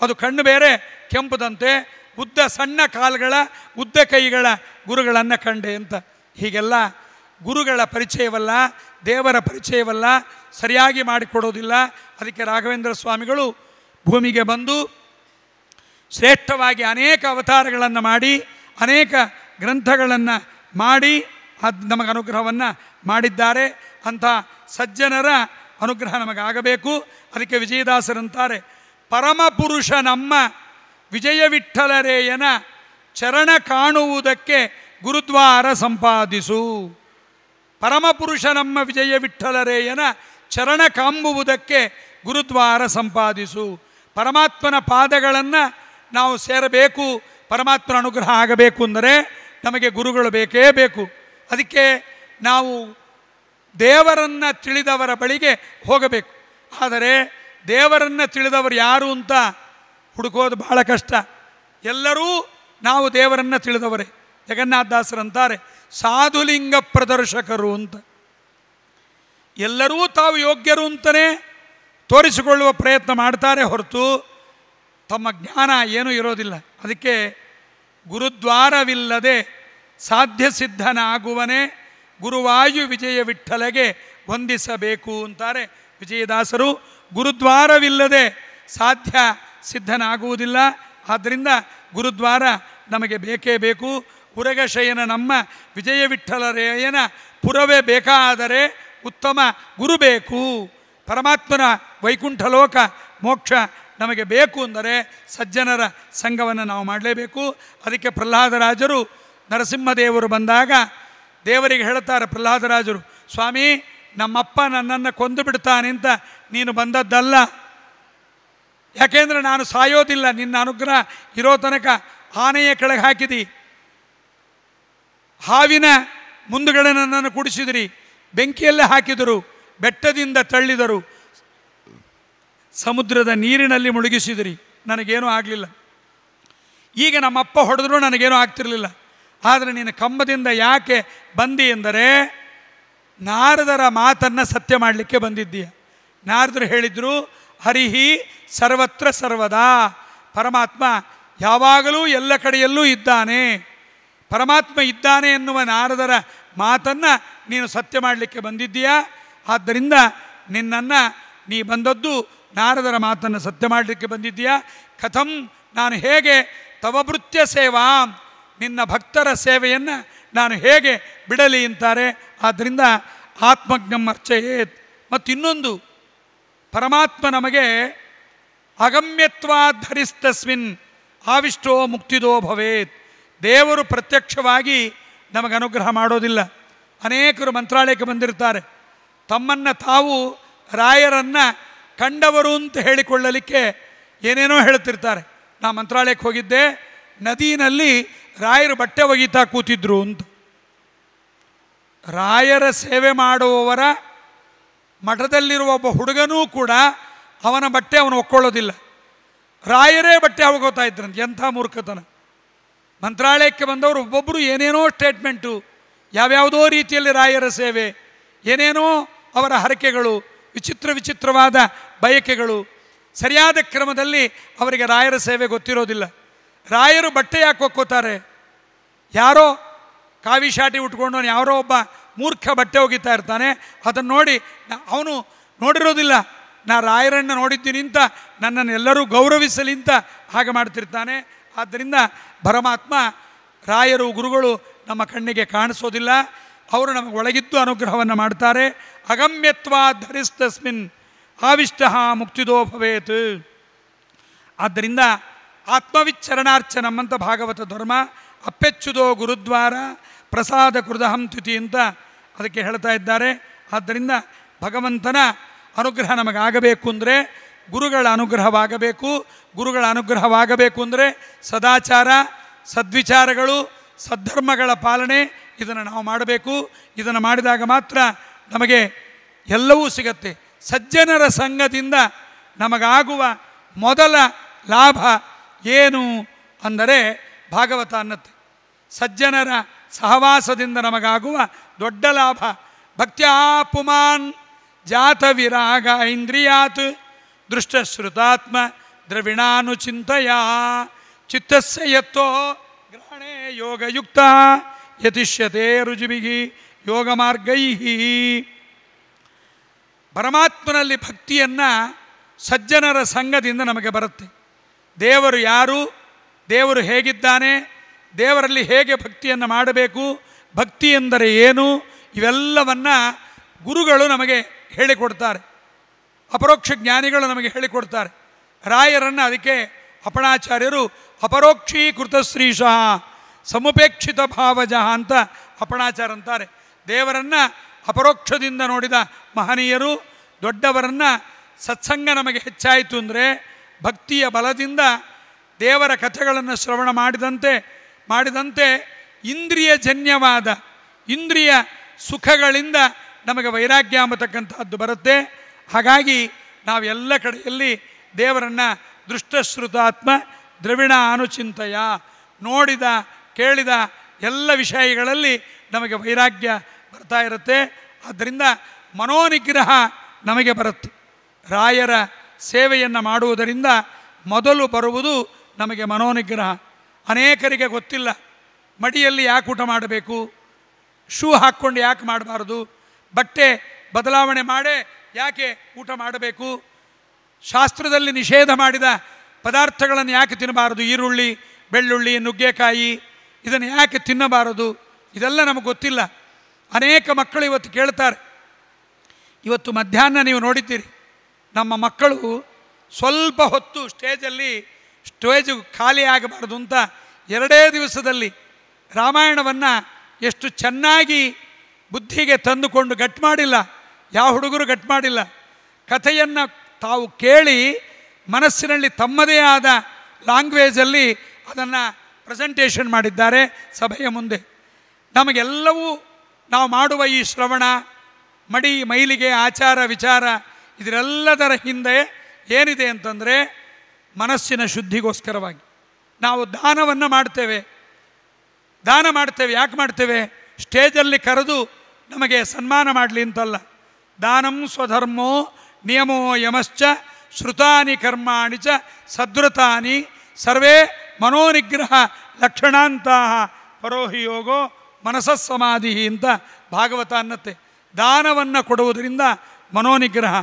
ಅದು ಕಣ್ಣು ಬೇರೆ ಕೆಂಪುದಂತೆ ಉದ್ದ ಸಣ್ಣ ಕಾಲುಗಳ ಉದ್ದ ಕೈಗಳ ಗುರುಗಳನ್ನು ಕಂಡೆ ಅಂತ ಹೀಗೆಲ್ಲ ಗುರುಗಳ ಪರಿಚಯವಲ್ಲ ದೇವರ ಪರಿಚಯವಲ್ಲ ಸರಿಯಾಗಿ ಮಾಡಿಕೊಡೋದಿಲ್ಲ ಅದಕ್ಕೆ ರಾಘವೇಂದ್ರ ಸ್ವಾಮಿಗಳು ಭೂಮಿಗೆ ಬಂದು ಶ್ರೇಷ್ಠವಾಗಿ ಅನೇಕ ಅವತಾರಗಳನ್ನು ಮಾಡಿ ಅನೇಕ ಗ್ರಂಥಗಳನ್ನು ಮಾಡಿ ಅದು ನಮಗೆ ಅನುಗ್ರಹವನ್ನು ಮಾಡಿದ್ದಾರೆ ಅಂಥ ಸಜ್ಜನರ ಅನುಗ್ರಹ ನಮಗಾಗಬೇಕು ಅದಕ್ಕೆ ವಿಜಯದಾಸರಂತಾರೆ ಪರಮಪುರುಷ ನಮ್ಮ ವಿಜಯವಿಠಲರೇಯನ ಚರಣ ಕಾಣುವುದಕ್ಕೆ ಗುರುದ್ವಾರ ಸಂಪಾದಿಸು ಪರಮಪುರುಷ ನಮ್ಮ ವಿಜಯವಿಠಲರೇಯನ ಚರಣ ಕಾಂಬುವುದಕ್ಕೆ ಗುರುದ್ವಾರ ಸಂಪಾದಿಸು ಪರಮಾತ್ಮನ ಪಾದಗಳನ್ನು ನಾವು ಸೇರಬೇಕು ಪರಮಾತ್ಮನ ಅನುಗ್ರಹ ಆಗಬೇಕು ಅಂದರೆ ನಮಗೆ ಗುರುಗಳು ಬೇಕೇ ಬೇಕು ಅದಕ್ಕೆ ನಾವು ದೇವರನ್ನು ತಿಳಿದವರ ಬಳಿಗೆ ಹೋಗಬೇಕು ಆದರೆ ದೇವರನ್ನು ತಿಳಿದವರು ಯಾರು ಅಂತ ಹುಡುಕೋದು ಬಹಳ ಕಷ್ಟ ಎಲ್ಲರೂ ನಾವು ದೇವರನ್ನು ತಿಳಿದವರೇ ಜಗನ್ನಾಥದಾಸರಂತಾರೆ ಸಾಧುಲಿಂಗ ಪ್ರದರ್ಶಕರು ಅಂತ ಎಲ್ಲರೂ ತಾವು ಯೋಗ್ಯರು ಅಂತಲೇ ತೋರಿಸಿಕೊಳ್ಳುವ ಪ್ರಯತ್ನ ಮಾಡ್ತಾರೆ ಹೊರತು ತಮ್ಮ ಜ್ಞಾನ ಏನೂ ಇರೋದಿಲ್ಲ ಅದಕ್ಕೆ ಗುರುದ್ವಾರವಿಲ್ಲದೆ ಸಾಧ್ಯ ಸಿದ್ಧನಾಗುವನೇ ಗುರುವಾಯು ವಿಜಯ ವಿಠಲಗೆ ವಂದಿಸಬೇಕು ಅಂತಾರೆ ವಿಜಯದಾಸರು ಗುರುದ್ವಾರವಿಲ್ಲದೆ ಸಾಧ್ಯ ಸಿದ್ಧನಾಗುವುದಿಲ್ಲ ಆದ್ದರಿಂದ ಗುರುದ್ವಾರ ನಮಗೆ ಬೇಕೇ ಬೇಕು ಪುರಗಶಯನ ನಮ್ಮ ವಿಜಯ ಪುರವೇ ಬೇಕಾದರೆ ಉತ್ತಮ ಗುರು ಬೇಕು ಪರಮಾತ್ಮನ ವೈಕುಂಠ ಲೋಕ ಮೋಕ್ಷ ನಮಗೆ ಬೇಕು ಅಂದರೆ ಸಜ್ಜನರ ಸಂಘವನ್ನು ನಾವು ಮಾಡಲೇಬೇಕು ಅದಕ್ಕೆ ಪ್ರಹ್ಲಾದರಾಜರು ನರಸಿಂಹದೇವರು ಬಂದಾಗ ದೇವರಿಗೆ ಹೇಳ್ತಾರೆ ಪ್ರಹ್ಲಾದರಾಜರು ಸ್ವಾಮಿ ನಮ್ಮಪ್ಪ ನನ್ನನ್ನು ಕೊಂದು ಅಂತ ನೀನು ಬಂದದ್ದಲ್ಲ ಯಾಕೆಂದರೆ ನಾನು ಸಾಯೋದಿಲ್ಲ ನಿನ್ನ ಅನುಗ್ರಹ ಇರೋ ತನಕ ಆನೆಯ ಕೆಳಗೆ ಹಾಕಿದಿ ಹಾವಿನ ಮುಂದುಗಡೆ ನನ್ನನ್ನು ಕುಡಿಸಿದಿರಿ ಬೆಂಕಿಯಲ್ಲೇ ಹಾಕಿದರು ಬೆಟ್ಟದಿಂದ ತಳ್ಳಿದರು ಸಮುದ್ರದ ನೀರಿನಲ್ಲಿ ಮುಳುಗಿಸಿದಿರಿ ನನಗೇನೂ ಆಗಲಿಲ್ಲ ಈಗ ನಮ್ಮಪ್ಪ ಹೊಡೆದ್ರೂ ನನಗೇನೂ ಆಗ್ತಿರಲಿಲ್ಲ ಆದರೆ ನೀನು ಕಂಬದಿಂದ ಯಾಕೆ ಬಂದಿ ಎಂದರೆ ನಾರದರ ಮಾತನ್ನು ಸತ್ಯ ಮಾಡಲಿಕ್ಕೆ ಬಂದಿದ್ದೀಯ ನಾರದರು ಹೇಳಿದರು ಹರಿಹಿ ಸರ್ವತ್ರ ಸರ್ವದಾ ಪರಮಾತ್ಮ ಯಾವಾಗಲೂ ಎಲ್ಲ ಕಡೆಯಲ್ಲೂ ಇದ್ದಾನೆ ಪರಮಾತ್ಮ ಇದ್ದಾನೆ ಎನ್ನುವ ನಾರದರ ಮಾತನ್ನು ನೀನು ಸತ್ಯ ಮಾಡಲಿಕ್ಕೆ ಬಂದಿದ್ದೀಯಾ ಆದ್ದರಿಂದ ನಿನ್ನನ್ನು ನೀ ಬಂದದ್ದು ನಾರದರ ಮಾತನ್ನು ಸತ್ಯ ಮಾಡಲಿಕ್ಕೆ ಬಂದಿದ್ದೀಯಾ ಕಥಂ ನಾನು ಹೇಗೆ ತವಭೃತ್ಯ ಸೇವಾ ನಿನ್ನ ಭಕ್ತರ ಸೇವೆಯನ್ನು ನಾನು ಹೇಗೆ ಬಿಡಲಿ ಅಂತಾರೆ ಆದ್ದರಿಂದ ಆತ್ಮಜ್ಞಂ ಅರ್ಚಯೇತ್ ಮತ್ತಿನ್ನೊಂದು ಪರಮಾತ್ಮ ನಮಗೆ ಧರಿಸ್ತಸ್ವಿನ್ ಆವಿಷ್ಟೋ ಮುಕ್ತಿದೋ ಭವೇತ್ ದೇವರು ಪ್ರತ್ಯಕ್ಷವಾಗಿ ನಮಗೆ ಅನುಗ್ರಹ ಮಾಡೋದಿಲ್ಲ ಅನೇಕರು ಮಂತ್ರಾಲಯಕ್ಕೆ ಬಂದಿರ್ತಾರೆ ತಮ್ಮನ್ನು ತಾವು ರಾಯರನ್ನು ಕಂಡವರು ಅಂತ ಹೇಳಿಕೊಳ್ಳಲಿಕ್ಕೆ ಏನೇನೋ ಹೇಳ್ತಿರ್ತಾರೆ ನಾ ಮಂತ್ರಾಲಯಕ್ಕೆ ಹೋಗಿದ್ದೆ ನದಿನಲ್ಲಿ ರಾಯರು ಬಟ್ಟೆ ಒಗೀತಾ ಕೂತಿದ್ರು ಅಂತ ರಾಯರ ಸೇವೆ ಮಾಡುವವರ ಮಠದಲ್ಲಿರುವ ಒಬ್ಬ ಹುಡುಗನೂ ಕೂಡ ಅವನ ಬಟ್ಟೆ ಅವನು ಒಕ್ಕೊಳ್ಳೋದಿಲ್ಲ ರಾಯರೇ ಬಟ್ಟೆ ಹೋಗೋತಾ ಇದ್ರಂತೆ ಎಂಥ ಮೂರ್ಖತನ ಮಂತ್ರಾಲಯಕ್ಕೆ ಬಂದವರು ಒಬ್ಬೊಬ್ಬರು ಏನೇನೋ ಸ್ಟೇಟ್ಮೆಂಟು ಯಾವ್ಯಾವುದೋ ರೀತಿಯಲ್ಲಿ ರಾಯರ ಸೇವೆ ಏನೇನೋ ಅವರ ಹರಕೆಗಳು ವಿಚಿತ್ರ ವಿಚಿತ್ರವಾದ ಬಯಕೆಗಳು ಸರಿಯಾದ ಕ್ರಮದಲ್ಲಿ ಅವರಿಗೆ ರಾಯರ ಸೇವೆ ಗೊತ್ತಿರೋದಿಲ್ಲ ರಾಯರು ಬಟ್ಟೆ ಯಾಕೆ ಒಕ್ಕೋತಾರೆ ಯಾರೋ ಕಾವಿ ಶಾಟಿ ಉಟ್ಕೊಂಡು ಯಾರೋ ಒಬ್ಬ ಮೂರ್ಖ ಬಟ್ಟೆ ಒಗಿತಾ ಇರ್ತಾನೆ ಅದನ್ನು ನೋಡಿ ಅವನು ನೋಡಿರೋದಿಲ್ಲ ನಾ ರಾಯರನ್ನ ನೋಡಿದ್ದೀನಿ ಅಂತ ನನ್ನನ್ನು ಎಲ್ಲರೂ ಗೌರವಿಸಲಿ ಅಂತ ಹಾಗೆ ಮಾಡ್ತಿರ್ತಾನೆ ಆದ್ದರಿಂದ ಪರಮಾತ್ಮ ರಾಯರು ಗುರುಗಳು ನಮ್ಮ ಕಣ್ಣಿಗೆ ಕಾಣಿಸೋದಿಲ್ಲ ಅವರು ನಮಗೆ ಒಳಗಿದ್ದು ಅನುಗ್ರಹವನ್ನು ಮಾಡ್ತಾರೆ ಅಗಮ್ಯತ್ವ ಧರಿಸ್ತಸ್ಮಿನ್ ಆವಿಷ್ಟ ಮುಕ್ತಿದೋ ಭವೇತ್ ಆದ್ದರಿಂದ ಆತ್ಮವಿಚ್ಛರಣಾರ್ಚ ನಮ್ಮಂಥ ಭಾಗವತ ಧರ್ಮ ಅಪ್ಪೆಚ್ಚುದೋ ಗುರುದ್ವಾರ ಪ್ರಸಾದ ತ್ಯುತಿ ಅಂತ ಅದಕ್ಕೆ ಹೇಳ್ತಾ ಇದ್ದಾರೆ ಆದ್ದರಿಂದ ಭಗವಂತನ ಅನುಗ್ರಹ ನಮಗಾಗಬೇಕು ಅಂದರೆ ಗುರುಗಳ ಅನುಗ್ರಹವಾಗಬೇಕು ಗುರುಗಳ ಅನುಗ್ರಹವಾಗಬೇಕು ಅಂದರೆ ಸದಾಚಾರ ಸದ್ವಿಚಾರಗಳು ಸದ್ಧರ್ಮಗಳ ಪಾಲನೆ ಇದನ್ನು ನಾವು ಮಾಡಬೇಕು ಇದನ್ನು ಮಾಡಿದಾಗ ಮಾತ್ರ ನಮಗೆ ಎಲ್ಲವೂ ಸಿಗತ್ತೆ ಸಜ್ಜನರ ಸಂಘದಿಂದ ನಮಗಾಗುವ ಮೊದಲ ಲಾಭ ಏನು ಅಂದರೆ ಭಾಗವತ ಅನ್ನತ್ತೆ ಸಜ್ಜನರ ಸಹವಾಸದಿಂದ ನಮಗಾಗುವ ದೊಡ್ಡ ಲಾಭ ಭಕ್ತ್ಯಾಪುಮಾನ್ ಪುಮಾನ್ ಜಾತ ವಿರಾಗ ಇಂದ್ರಿಯಾತ್ ದೃಷ್ಟಶ್ರುತಾತ್ಮ ದ್ರವಿಣಾನುಚಿಂತೆಯ ಚಿತ್ತಸ್ಯ ಯತ್ತೋ ಯೋಗಯುಕ್ತ ಯತಿಷ್ಯತೆ ರುಜುಬಿಗಿ ಯೋಗ ಮಾರ್ಗೈಹಿ ಪರಮಾತ್ಮನಲ್ಲಿ ಭಕ್ತಿಯನ್ನು ಸಜ್ಜನರ ಸಂಘದಿಂದ ನಮಗೆ ಬರುತ್ತೆ ದೇವರು ಯಾರು ದೇವರು ಹೇಗಿದ್ದಾನೆ ದೇವರಲ್ಲಿ ಹೇಗೆ ಭಕ್ತಿಯನ್ನು ಮಾಡಬೇಕು ಭಕ್ತಿ ಎಂದರೆ ಏನು ಇವೆಲ್ಲವನ್ನ ಗುರುಗಳು ನಮಗೆ ಹೇಳಿಕೊಡ್ತಾರೆ ಅಪರೋಕ್ಷ ಜ್ಞಾನಿಗಳು ನಮಗೆ ಹೇಳಿಕೊಡ್ತಾರೆ ರಾಯರನ್ನು ಅದಕ್ಕೆ ಅಪಣಾಚಾರ್ಯರು ಅಪರೋಕ್ಷೀಕೃತ ಶ್ರೀಶಃ ಸಮುಪೇಕ್ಷಿತ ಭಾವಜ ಅಂತ ಅಪಣಾಚಾರ ಅಂತಾರೆ ದೇವರನ್ನು ಅಪರೋಕ್ಷದಿಂದ ನೋಡಿದ ಮಹನೀಯರು ದೊಡ್ಡವರನ್ನು ಸತ್ಸಂಗ ನಮಗೆ ಹೆಚ್ಚಾಯಿತು ಅಂದರೆ ಭಕ್ತಿಯ ಬಲದಿಂದ ದೇವರ ಕಥೆಗಳನ್ನು ಶ್ರವಣ ಮಾಡಿದಂತೆ ಮಾಡಿದಂತೆ ಇಂದ್ರಿಯ ಜನ್ಯವಾದ ಇಂದ್ರಿಯ ಸುಖಗಳಿಂದ ನಮಗೆ ವೈರಾಗ್ಯ ಅಂಬತಕ್ಕಂಥದ್ದು ಬರುತ್ತೆ ಹಾಗಾಗಿ ನಾವೆಲ್ಲ ಕಡೆಯಲ್ಲಿ ದೇವರನ್ನು ದೃಷ್ಟಶ್ರುತಾತ್ಮ ದ್ರವಿಣ ಅನುಚಿಂತಯ ನೋಡಿದ ಕೇಳಿದ ಎಲ್ಲ ವಿಷಯಗಳಲ್ಲಿ ನಮಗೆ ವೈರಾಗ್ಯ ಬರ್ತಾ ಇರುತ್ತೆ ಆದ್ದರಿಂದ ಮನೋನಿಗ್ರಹ ನಮಗೆ ಬರುತ್ತೆ ರಾಯರ ಸೇವೆಯನ್ನು ಮಾಡುವುದರಿಂದ ಮೊದಲು ಬರುವುದು ನಮಗೆ ಮನೋನಿಗ್ರಹ ಅನೇಕರಿಗೆ ಗೊತ್ತಿಲ್ಲ ಮಡಿಯಲ್ಲಿ ಯಾಕೆ ಊಟ ಮಾಡಬೇಕು ಶೂ ಹಾಕ್ಕೊಂಡು ಯಾಕೆ ಮಾಡಬಾರ್ದು ಬಟ್ಟೆ ಬದಲಾವಣೆ ಮಾಡೇ ಯಾಕೆ ಊಟ ಮಾಡಬೇಕು ಶಾಸ್ತ್ರದಲ್ಲಿ ನಿಷೇಧ ಮಾಡಿದ ಪದಾರ್ಥಗಳನ್ನು ಯಾಕೆ ತಿನ್ನಬಾರದು ಈರುಳ್ಳಿ ಬೆಳ್ಳುಳ್ಳಿ ನುಗ್ಗೆಕಾಯಿ ಇದನ್ನು ಯಾಕೆ ತಿನ್ನಬಾರದು ಇದೆಲ್ಲ ನಮಗೆ ಗೊತ್ತಿಲ್ಲ ಅನೇಕ ಮಕ್ಕಳು ಇವತ್ತು ಕೇಳ್ತಾರೆ ಇವತ್ತು ಮಧ್ಯಾಹ್ನ ನೀವು ನೋಡಿದ್ದೀರಿ ನಮ್ಮ ಮಕ್ಕಳು ಸ್ವಲ್ಪ ಹೊತ್ತು ಸ್ಟೇಜಲ್ಲಿ ಸ್ಟೇಜ್ ಖಾಲಿ ಆಗಬಾರ್ದು ಅಂತ ಎರಡೇ ದಿವಸದಲ್ಲಿ ರಾಮಾಯಣವನ್ನು ಎಷ್ಟು ಚೆನ್ನಾಗಿ ಬುದ್ಧಿಗೆ ತಂದುಕೊಂಡು ಗಟ್ ಮಾಡಿಲ್ಲ ಯಾವ ಹುಡುಗರು ಗಟ್ ಮಾಡಿಲ್ಲ ಕಥೆಯನ್ನು ತಾವು ಕೇಳಿ ಮನಸ್ಸಿನಲ್ಲಿ ತಮ್ಮದೇ ಆದ ಲ್ಯಾಂಗ್ವೇಜಲ್ಲಿ ಅದನ್ನು ಪ್ರೆಸೆಂಟೇಷನ್ ಮಾಡಿದ್ದಾರೆ ಸಭೆಯ ಮುಂದೆ ನಮಗೆಲ್ಲವೂ ನಾವು ಮಾಡುವ ಈ ಶ್ರವಣ ಮಡಿ ಮೈಲಿಗೆ ಆಚಾರ ವಿಚಾರ ಇದರೆಲ್ಲದರ ಹಿಂದೆ ಏನಿದೆ ಅಂತಂದರೆ ಮನಸ್ಸಿನ ಶುದ್ಧಿಗೋಸ್ಕರವಾಗಿ ನಾವು ದಾನವನ್ನು ಮಾಡ್ತೇವೆ ದಾನ ಮಾಡ್ತೇವೆ ಯಾಕೆ ಮಾಡ್ತೇವೆ ಸ್ಟೇಜಲ್ಲಿ ಕರೆದು ನಮಗೆ ಸನ್ಮಾನ ಮಾಡಲಿ ಅಂತಲ್ಲ ದಾನಂ ಸ್ವಧರ್ಮೋ ನಿಯಮೋ ಯಮಶ್ಚ ಶ್ರುತಾನಿ ಕರ್ಮಾಣಿ ಚ ಸದೃತಾನಿ ಸರ್ವೇ ಮನೋನಿಗ್ರಹ ಲಕ್ಷಣಾಂತಹ ಪರೋಹಿಯೋಗೋ ಸಮಾಧಿ ಅಂತ ಭಾಗವತ ಅನ್ನತ್ತೆ ದಾನವನ್ನು ಕೊಡುವುದರಿಂದ ಮನೋನಿಗ್ರಹ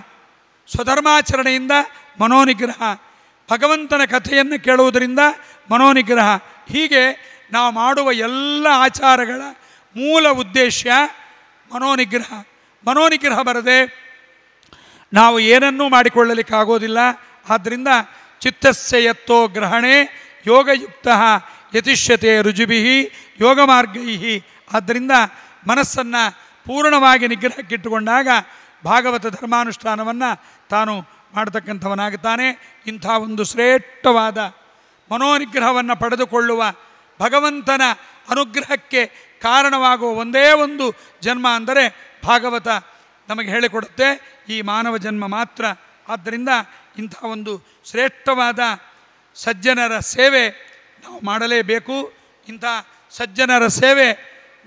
ಸ್ವಧರ್ಮಾಚರಣೆಯಿಂದ ಮನೋನಿಗ್ರಹ ಭಗವಂತನ ಕಥೆಯನ್ನು ಕೇಳುವುದರಿಂದ ಮನೋನಿಗ್ರಹ ಹೀಗೆ ನಾವು ಮಾಡುವ ಎಲ್ಲ ಆಚಾರಗಳ ಮೂಲ ಉದ್ದೇಶ ಮನೋನಿಗ್ರಹ ಮನೋನಿಗ್ರಹ ಬರದೆ ನಾವು ಏನನ್ನೂ ಮಾಡಿಕೊಳ್ಳಲಿಕ್ಕಾಗೋದಿಲ್ಲ ಆದ್ದರಿಂದ ಚಿತ್ತಸ್ಯ ಎತ್ತೋ ಗ್ರಹಣೆ ಯೋಗಯುಕ್ತ ಯತಿಷ್ಯತೆ ರುಜುಭಿ ಮಾರ್ಗೈಹಿ ಆದ್ದರಿಂದ ಮನಸ್ಸನ್ನು ಪೂರ್ಣವಾಗಿ ನಿಗ್ರಹಕ್ಕಿಟ್ಟುಕೊಂಡಾಗ ಭಾಗವತ ಧರ್ಮಾನುಷ್ಠಾನವನ್ನು ತಾನು ಮಾಡತಕ್ಕಂಥವನಾಗುತ್ತಾನೆ ಇಂಥ ಒಂದು ಶ್ರೇಷ್ಠವಾದ ಮನೋನಿಗ್ರಹವನ್ನು ಪಡೆದುಕೊಳ್ಳುವ ಭಗವಂತನ ಅನುಗ್ರಹಕ್ಕೆ ಕಾರಣವಾಗುವ ಒಂದೇ ಒಂದು ಜನ್ಮ ಅಂದರೆ ಭಾಗವತ ನಮಗೆ ಹೇಳಿಕೊಡುತ್ತೆ ಈ ಮಾನವ ಜನ್ಮ ಮಾತ್ರ ಆದ್ದರಿಂದ ಇಂಥ ಒಂದು ಶ್ರೇಷ್ಠವಾದ ಸಜ್ಜನರ ಸೇವೆ ನಾವು ಮಾಡಲೇಬೇಕು ಇಂಥ ಸಜ್ಜನರ ಸೇವೆ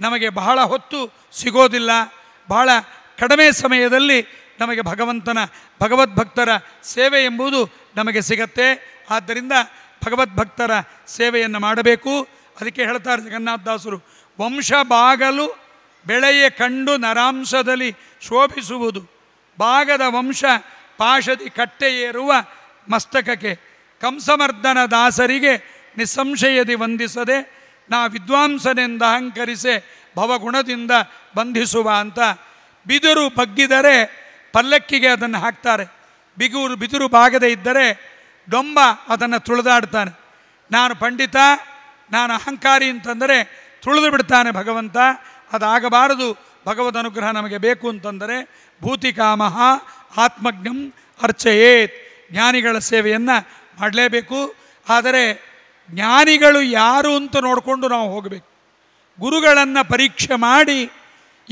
ನಮಗೆ ಬಹಳ ಹೊತ್ತು ಸಿಗೋದಿಲ್ಲ ಬಹಳ ಕಡಿಮೆ ಸಮಯದಲ್ಲಿ ನಮಗೆ ಭಗವಂತನ ಭಗವದ್ಭಕ್ತರ ಸೇವೆ ಎಂಬುದು ನಮಗೆ ಸಿಗತ್ತೆ ಆದ್ದರಿಂದ ಭಗವದ್ಭಕ್ತರ ಸೇವೆಯನ್ನು ಮಾಡಬೇಕು ಅದಕ್ಕೆ ಹೇಳ್ತಾರೆ ಜಗನ್ನಾಥದಾಸರು ವಂಶ ಬಾಗಲು ಬೆಳೆಯೇ ಕಂಡು ನರಾಂಶದಲ್ಲಿ ಶೋಭಿಸುವುದು ಭಾಗದ ವಂಶ ಪಾಶದಿ ಕಟ್ಟೆಯೇರುವ ಮಸ್ತಕಕ್ಕೆ ಕಂಸಮರ್ದನ ದಾಸರಿಗೆ ನಿಸ್ಸಂಶಯದಿ ವಂದಿಸದೆ ನಾ ವಿದ್ವಾಂಸನೆಂದ ಅಹಂಕರಿಸೆ ಭವಗುಣದಿಂದ ಬಂಧಿಸುವ ಅಂತ ಬಿದಿರು ಬಗ್ಗಿದರೆ ಪಲ್ಲಕ್ಕಿಗೆ ಅದನ್ನು ಹಾಕ್ತಾರೆ ಬಿಗುರು ಬಿದಿರು ಬಾಗದೇ ಇದ್ದರೆ ಡೊಂಬ ಅದನ್ನು ತುಳಿದಾಡ್ತಾನೆ ನಾನು ಪಂಡಿತ ನಾನು ಅಹಂಕಾರಿ ಅಂತಂದರೆ ತುಳಿದು ಬಿಡ್ತಾನೆ ಭಗವಂತ ಅದಾಗಬಾರದು ಭಗವದ್ ಅನುಗ್ರಹ ನಮಗೆ ಬೇಕು ಅಂತಂದರೆ ಭೂತಿಕಾಮಹ ಆತ್ಮಜ್ಞಂ ಅರ್ಚಯೇತ್ ಜ್ಞಾನಿಗಳ ಸೇವೆಯನ್ನು ಮಾಡಲೇಬೇಕು ಆದರೆ ಜ್ಞಾನಿಗಳು ಯಾರು ಅಂತ ನೋಡಿಕೊಂಡು ನಾವು ಹೋಗಬೇಕು ಗುರುಗಳನ್ನು ಪರೀಕ್ಷೆ ಮಾಡಿ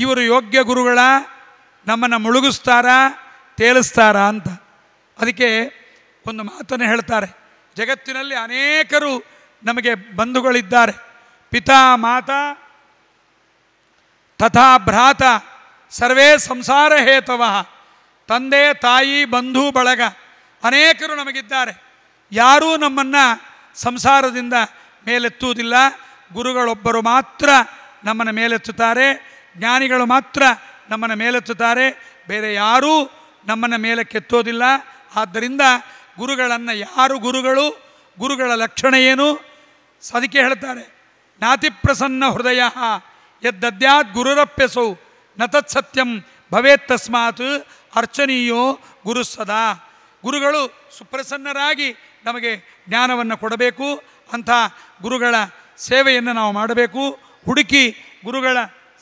ಇವರು ಯೋಗ್ಯ ಗುರುಗಳ ನಮ್ಮನ್ನು ಮುಳುಗಿಸ್ತಾರಾ ತೇಲಿಸ್ತಾರಾ ಅಂತ ಅದಕ್ಕೆ ಒಂದು ಮಾತನ್ನು ಹೇಳ್ತಾರೆ ಜಗತ್ತಿನಲ್ಲಿ ಅನೇಕರು ನಮಗೆ ಬಂಧುಗಳಿದ್ದಾರೆ ಪಿತಾ ಮಾತ ತಥಾ ಭ್ರಾತ ಸರ್ವೇ ಸಂಸಾರ ಹೇತವ ತಂದೆ ತಾಯಿ ಬಂಧು ಬಳಗ ಅನೇಕರು ನಮಗಿದ್ದಾರೆ ಯಾರೂ ನಮ್ಮನ್ನು ಸಂಸಾರದಿಂದ ಮೇಲೆತ್ತುವುದಿಲ್ಲ ಗುರುಗಳೊಬ್ಬರು ಮಾತ್ರ ನಮ್ಮನ್ನು ಮೇಲೆತ್ತುತ್ತಾರೆ ಜ್ಞಾನಿಗಳು ಮಾತ್ರ ನಮ್ಮನ್ನು ಮೇಲೆತ್ತುತ್ತಾರೆ ಬೇರೆ ಯಾರೂ ನಮ್ಮನ್ನು ಮೇಲೆ ಕೆತ್ತೋದಿಲ್ಲ ಆದ್ದರಿಂದ ಗುರುಗಳನ್ನು ಯಾರು ಗುರುಗಳು ಗುರುಗಳ ಲಕ್ಷಣ ಏನು ಸದಿಕೆ ಹೇಳ್ತಾರೆ ನಾತಿಪ್ರಸನ್ನ ಹೃದಯ ಯದ್ದದ್ಯಾತ್ ಗುರುರಪ್ಪೆಸೌ ಸತ್ಯಂ ಭವೇತ್ ತಸ್ಮಾತ್ ಅರ್ಚನೀಯೋ ಗುರು ಗುರುಗಳು ಸುಪ್ರಸನ್ನರಾಗಿ ನಮಗೆ ಜ್ಞಾನವನ್ನು ಕೊಡಬೇಕು ಅಂಥ ಗುರುಗಳ ಸೇವೆಯನ್ನು ನಾವು ಮಾಡಬೇಕು ಹುಡುಕಿ ಗುರುಗಳ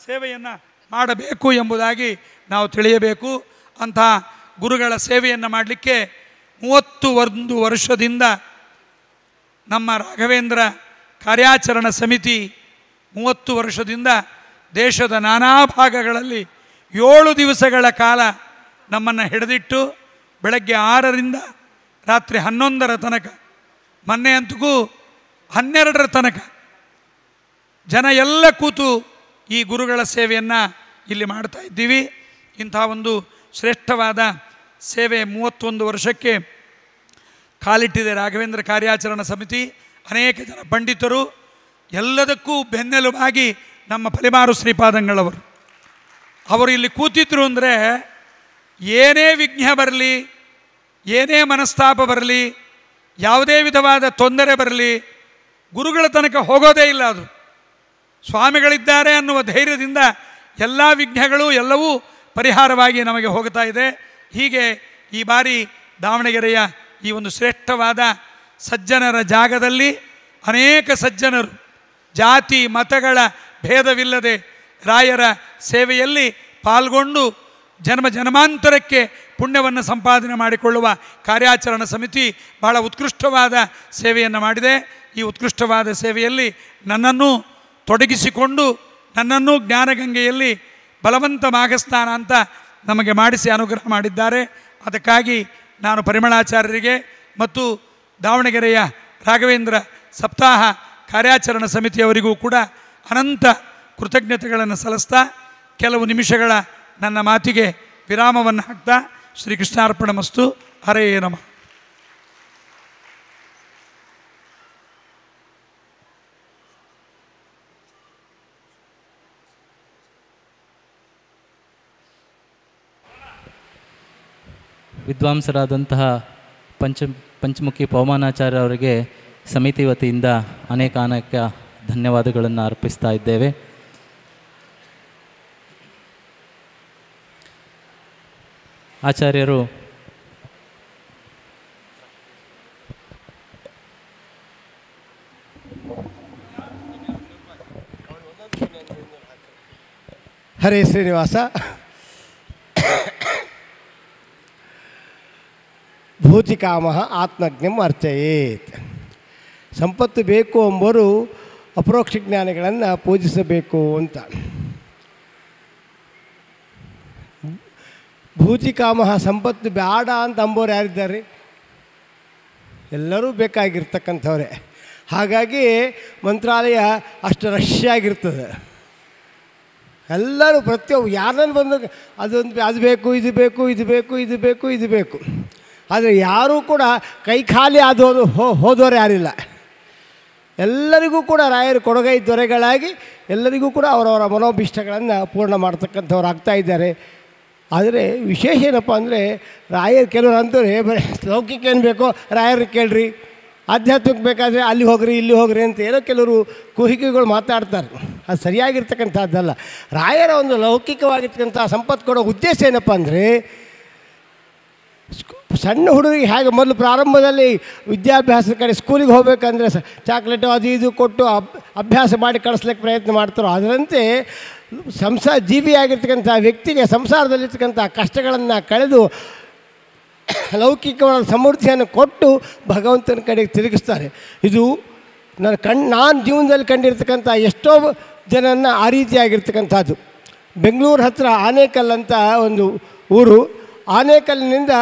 ಸೇವೆಯನ್ನು ಮಾಡಬೇಕು ಎಂಬುದಾಗಿ ನಾವು ತಿಳಿಯಬೇಕು ಅಂಥ ಗುರುಗಳ ಸೇವೆಯನ್ನು ಮಾಡಲಿಕ್ಕೆ ಮೂವತ್ತು ಒಂದು ವರ್ಷದಿಂದ ನಮ್ಮ ರಾಘವೇಂದ್ರ ಕಾರ್ಯಾಚರಣ ಸಮಿತಿ ಮೂವತ್ತು ವರ್ಷದಿಂದ ದೇಶದ ನಾನಾ ಭಾಗಗಳಲ್ಲಿ ಏಳು ದಿವಸಗಳ ಕಾಲ ನಮ್ಮನ್ನು ಹಿಡಿದಿಟ್ಟು ಬೆಳಗ್ಗೆ ಆರರಿಂದ ರಾತ್ರಿ ಹನ್ನೊಂದರ ತನಕ ಮೊನ್ನೆ ಅಂತಗೂ ಹನ್ನೆರಡರ ತನಕ ಜನ ಎಲ್ಲ ಕೂತು ಈ ಗುರುಗಳ ಸೇವೆಯನ್ನು ಇಲ್ಲಿ ಮಾಡ್ತಾ ಇದ್ದೀವಿ ಇಂಥ ಒಂದು ಶ್ರೇಷ್ಠವಾದ ಸೇವೆ ಮೂವತ್ತೊಂದು ವರ್ಷಕ್ಕೆ ಕಾಲಿಟ್ಟಿದೆ ರಾಘವೇಂದ್ರ ಕಾರ್ಯಾಚರಣಾ ಸಮಿತಿ ಅನೇಕ ಜನ ಪಂಡಿತರು ಎಲ್ಲದಕ್ಕೂ ಬೆನ್ನೆಲುಬಾಗಿ ನಮ್ಮ ಪಲಿಮಾರು ಶ್ರೀಪಾದಂಗಳವರು ಅವರು ಇಲ್ಲಿ ಕೂತಿದ್ರು ಅಂದರೆ ಏನೇ ವಿಘ್ನ ಬರಲಿ ಏನೇ ಮನಸ್ತಾಪ ಬರಲಿ ಯಾವುದೇ ವಿಧವಾದ ತೊಂದರೆ ಬರಲಿ ಗುರುಗಳ ತನಕ ಹೋಗೋದೇ ಇಲ್ಲ ಅದು ಸ್ವಾಮಿಗಳಿದ್ದಾರೆ ಅನ್ನುವ ಧೈರ್ಯದಿಂದ ಎಲ್ಲ ವಿಘ್ನಗಳು ಎಲ್ಲವೂ ಪರಿಹಾರವಾಗಿ ನಮಗೆ ಹೋಗ್ತಾ ಇದೆ ಹೀಗೆ ಈ ಬಾರಿ ದಾವಣಗೆರೆಯ ಈ ಒಂದು ಶ್ರೇಷ್ಠವಾದ ಸಜ್ಜನರ ಜಾಗದಲ್ಲಿ ಅನೇಕ ಸಜ್ಜನರು ಜಾತಿ ಮತಗಳ ಭೇದವಿಲ್ಲದೆ ರಾಯರ ಸೇವೆಯಲ್ಲಿ ಪಾಲ್ಗೊಂಡು ಜನ್ಮ ಜನ್ಮಾಂತರಕ್ಕೆ ಪುಣ್ಯವನ್ನು ಸಂಪಾದನೆ ಮಾಡಿಕೊಳ್ಳುವ ಕಾರ್ಯಾಚರಣಾ ಸಮಿತಿ ಬಹಳ ಉತ್ಕೃಷ್ಟವಾದ ಸೇವೆಯನ್ನು ಮಾಡಿದೆ ಈ ಉತ್ಕೃಷ್ಟವಾದ ಸೇವೆಯಲ್ಲಿ ನನ್ನನ್ನು ತೊಡಗಿಸಿಕೊಂಡು ನನ್ನನ್ನು ಜ್ಞಾನಗಂಗೆಯಲ್ಲಿ ಬಲವಂತ ಮಾಘಸ್ಥಾನ ಅಂತ ನಮಗೆ ಮಾಡಿಸಿ ಅನುಗ್ರಹ ಮಾಡಿದ್ದಾರೆ ಅದಕ್ಕಾಗಿ ನಾನು ಪರಿಮಳಾಚಾರ್ಯರಿಗೆ ಮತ್ತು ದಾವಣಗೆರೆಯ ರಾಘವೇಂದ್ರ ಸಪ್ತಾಹ ಕಾರ್ಯಾಚರಣಾ ಸಮಿತಿಯವರಿಗೂ ಕೂಡ ಅನಂತ ಕೃತಜ್ಞತೆಗಳನ್ನು ಸಲ್ಲಿಸ್ತಾ ಕೆಲವು ನಿಮಿಷಗಳ ನನ್ನ ಮಾತಿಗೆ ವಿರಾಮವನ್ನು ಹಾಕ್ತಾ ಶ್ರೀಕೃಷ್ಣಾರ್ಪಣ ಮಸ್ತು ಹರೇ ನಮಃ ವಿದ್ವಾಂಸರಾದಂತಹ ಪಂಚ ಪಂಚಮುಖಿ ಪವಮಾನಾಚಾರ್ಯ ಅವರಿಗೆ ಸಮಿತಿ ವತಿಯಿಂದ ಅನೇಕ ಅನೇಕ ಧನ್ಯವಾದಗಳನ್ನು ಅರ್ಪಿಸ್ತಾ ಇದ್ದೇವೆ ಆಚಾರ್ಯರು ಹರೇ ಶ್ರೀನಿವಾಸ ಭೂತಿಕಾಮ ಆತ್ಮಜ್ಞಂ ಅರ್ಚಯೇತ್ ಸಂಪತ್ತು ಬೇಕು ಎಂಬವರು ಅಪರೋಕ್ಷ ಜ್ಞಾನಿಗಳನ್ನು ಪೂಜಿಸಬೇಕು ಅಂತ ಭೂತಿ ಸಂಪತ್ತು ಬೇಡ ಅಂತ ಅಂಬೋರು ಯಾರಿದ್ದಾರೆ ಎಲ್ಲರೂ ಬೇಕಾಗಿರ್ತಕ್ಕಂಥವ್ರೆ ಹಾಗಾಗಿ ಮಂತ್ರಾಲಯ ಅಷ್ಟು ರಶ್ ಆಗಿರ್ತದೆ ಎಲ್ಲರೂ ಪ್ರತಿಯೊಬ್ಬ ಯಾರನ್ನು ಬಂದ ಅದೊಂದು ಅದು ಬೇಕು ಇದು ಬೇಕು ಇದು ಬೇಕು ಇದು ಬೇಕು ಇದು ಬೇಕು ಆದರೆ ಯಾರೂ ಕೂಡ ಕೈ ಖಾಲಿ ಆದೋದು ಹೋ ಹೋದವರು ಯಾರಿಲ್ಲ ಎಲ್ಲರಿಗೂ ಕೂಡ ರಾಯರು ಕೊಡಗೈ ದೊರೆಗಳಾಗಿ ಎಲ್ಲರಿಗೂ ಕೂಡ ಅವರವರ ಮನೋಭಿಷ್ಟಗಳನ್ನು ಪೂರ್ಣ ಮಾಡ್ತಕ್ಕಂಥವ್ರು ಆಗ್ತಾಯಿದ್ದಾರೆ ಇದ್ದಾರೆ ಆದರೆ ವಿಶೇಷ ಏನಪ್ಪ ಅಂದರೆ ರಾಯರು ಕೆಲವರು ಅಂತಾರೆ ಬರೀ ಲೌಕಿಕ ಏನು ಬೇಕೋ ರಾಯರಿಗೆ ಕೇಳ್ರಿ ಆಧ್ಯಾತ್ಮಿಕ ಬೇಕಾದರೆ ಅಲ್ಲಿ ಹೋಗ್ರಿ ಇಲ್ಲಿ ಹೋಗ್ರಿ ಅಂತ ಏನೋ ಕೆಲವರು ಕುಹಿಕೆಗಳು ಮಾತಾಡ್ತಾರೆ ಅದು ಸರಿಯಾಗಿರ್ತಕ್ಕಂಥದ್ದಲ್ಲ ರಾಯರ ಒಂದು ಲೌಕಿಕವಾಗಿರ್ತಕ್ಕಂಥ ಸಂಪತ್ತು ಕೊಡೋ ಉದ್ದೇಶ ಏನಪ್ಪ ಅಂದರೆ ಸಣ್ಣ ಹುಡುಗರಿಗೆ ಹೇಗೆ ಮೊದಲು ಪ್ರಾರಂಭದಲ್ಲಿ ವಿದ್ಯಾಭ್ಯಾಸದ ಕಡೆ ಸ್ಕೂಲಿಗೆ ಹೋಗ್ಬೇಕಂದ್ರೆ ಚಾಕ್ಲೇಟು ಅದು ಇದು ಕೊಟ್ಟು ಅಭ್ಯಾಸ ಮಾಡಿ ಕಳಿಸ್ಲಿಕ್ಕೆ ಪ್ರಯತ್ನ ಮಾಡ್ತಾರೋ ಅದರಂತೆ ಸಂಸಾರ ಜೀವಿಯಾಗಿರ್ತಕ್ಕಂಥ ವ್ಯಕ್ತಿಗೆ ಸಂಸಾರದಲ್ಲಿರ್ತಕ್ಕಂಥ ಕಷ್ಟಗಳನ್ನು ಕಳೆದು ಲೌಕಿಕವಾದ ಸಮೃದ್ಧಿಯನ್ನು ಕೊಟ್ಟು ಭಗವಂತನ ಕಡೆಗೆ ತಿರುಗಿಸ್ತಾರೆ ಇದು ನಾನು ಕಣ್ ನಾನು ಜೀವನದಲ್ಲಿ ಕಂಡಿರ್ತಕ್ಕಂಥ ಎಷ್ಟೋ ಜನನ ಆ ರೀತಿಯಾಗಿರ್ತಕ್ಕಂಥದ್ದು ಬೆಂಗಳೂರು ಹತ್ತಿರ ಆನೇಕಲ್ ಅಂತ ಒಂದು ಊರು ಆನೇಕಲ್ನಿಂದ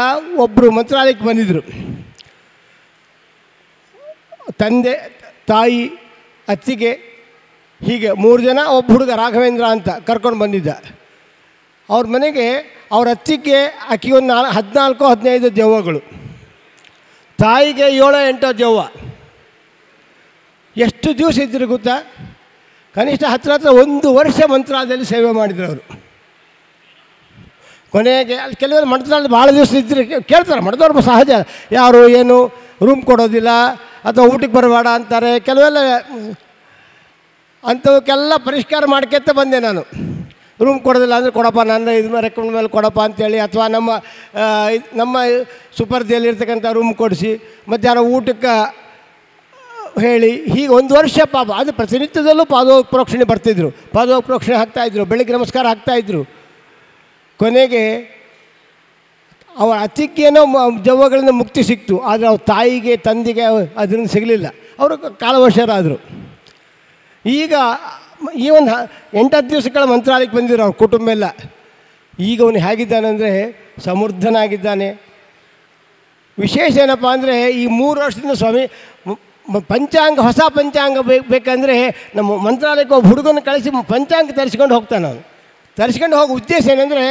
ಒಬ್ಬರು ಮಂತ್ರಾಲಯಕ್ಕೆ ಬಂದಿದ್ದರು ತಂದೆ ತಾಯಿ ಅತ್ತಿಗೆ ಹೀಗೆ ಮೂರು ಜನ ಒಬ್ಬ ಹುಡುಗ ರಾಘವೇಂದ್ರ ಅಂತ ಕರ್ಕೊಂಡು ಬಂದಿದ್ದ ಅವ್ರ ಮನೆಗೆ ಅವ್ರ ಅತ್ತಿಗೆ ಅಕ್ಕಿ ಒಂದು ನಾಲ್ಕು ಹದಿನಾಲ್ಕು ಹದಿನೈದು ದೆವ್ವಗಳು ತಾಯಿಗೆ ಏಳು ಎಂಟು ದೆವ್ವ ಎಷ್ಟು ದಿವಸ ಇದ್ದರು ಗೊತ್ತಾ ಕನಿಷ್ಠ ಹತ್ರ ಹತ್ರ ಒಂದು ವರ್ಷ ಮಂತ್ರಾಲಯದಲ್ಲಿ ಸೇವೆ ಮಾಡಿದ್ರು ಅವರು ಕೊನೆಗೆ ಅಲ್ಲಿ ಕೆಲವರು ಮಂತ್ರಾಲಯ ಭಾಳ ದಿವಸ ಇದ್ದರೆ ಕೇಳ್ತಾರೆ ಮಠದವ್ರು ಸಹಜ ಯಾರು ಏನು ರೂಮ್ ಕೊಡೋದಿಲ್ಲ ಅಥವಾ ಊಟಕ್ಕೆ ಬರಬೇಡ ಅಂತಾರೆ ಕೆಲವೆಲ್ಲ ಅಂಥವಕ್ಕೆಲ್ಲ ಪರಿಷ್ಕಾರ ಮಾಡ್ಕೊತ ಬಂದೆ ನಾನು ರೂಮ್ ಕೊಡೋದಿಲ್ಲ ಅಂದರೆ ಕೊಡಪ್ಪ ನನ್ನ ಇದು ರೆಕಮೆಂಡ್ ಮೇಲೆ ಕೊಡಪ್ಪ ಅಂತೇಳಿ ಅಥವಾ ನಮ್ಮ ನಮ್ಮ ಸುಪರ್ದಿಯಲ್ಲಿರ್ತಕ್ಕಂಥ ರೂಮ್ ಕೊಡಿಸಿ ಮಧ್ಯಾಹ್ನ ಊಟಕ್ಕೆ ಹೇಳಿ ಹೀಗೆ ಒಂದು ವರ್ಷ ಪಾಪ ಅದು ಪ್ರತಿನಿತ್ಯದಲ್ಲೂ ಪ್ರೋಕ್ಷಣೆ ಬರ್ತಿದ್ರು ಪ್ರೋಕ್ಷಣೆ ಹಾಕ್ತಾಯಿದ್ರು ಬೆಳಿಗ್ಗೆ ನಮಸ್ಕಾರ ಹಾಕ್ತಾಯಿದ್ರು ಕೊನೆಗೆ ಅವರ ಅತಿಕ್ಕೇನೋ ಜವ್ವಗಳಿಂದ ಮುಕ್ತಿ ಸಿಕ್ತು ಆದರೆ ಅವ್ರ ತಾಯಿಗೆ ತಂದೆಗೆ ಅದರಿಂದ ಸಿಗಲಿಲ್ಲ ಅವರು ಕಾಲವಶರಾದರು ಈಗ ಈ ಒಂದು ಎಂಟತ್ತು ದಿವಸಗಳ ಮಂತ್ರಾಲಯಕ್ಕೆ ಬಂದಿರೋ ಅವ್ರ ಕುಟುಂಬ ಎಲ್ಲ ಈಗ ಅವನು ಹೇಗಿದ್ದಾನೆ ಅಂದರೆ ಸಮೃದ್ಧನಾಗಿದ್ದಾನೆ ವಿಶೇಷ ಏನಪ್ಪ ಅಂದರೆ ಈ ಮೂರು ವರ್ಷದಿಂದ ಸ್ವಾಮಿ ಪಂಚಾಂಗ ಹೊಸ ಪಂಚಾಂಗ ಬೇಕು ಬೇಕಂದರೆ ನಮ್ಮ ಮಂತ್ರಾಲಯಕ್ಕೆ ಒಬ್ಬ ಹುಡುಗನ ಕಳಿಸಿ ಪಂಚಾಂಗ ತರಿಸ್ಕೊಂಡು ಹೋಗ್ತಾನೆ ಅವನು ತರಿಸ್ಕೊಂಡು ಹೋಗೋ ಉದ್ದೇಶ ಏನಂದರೆ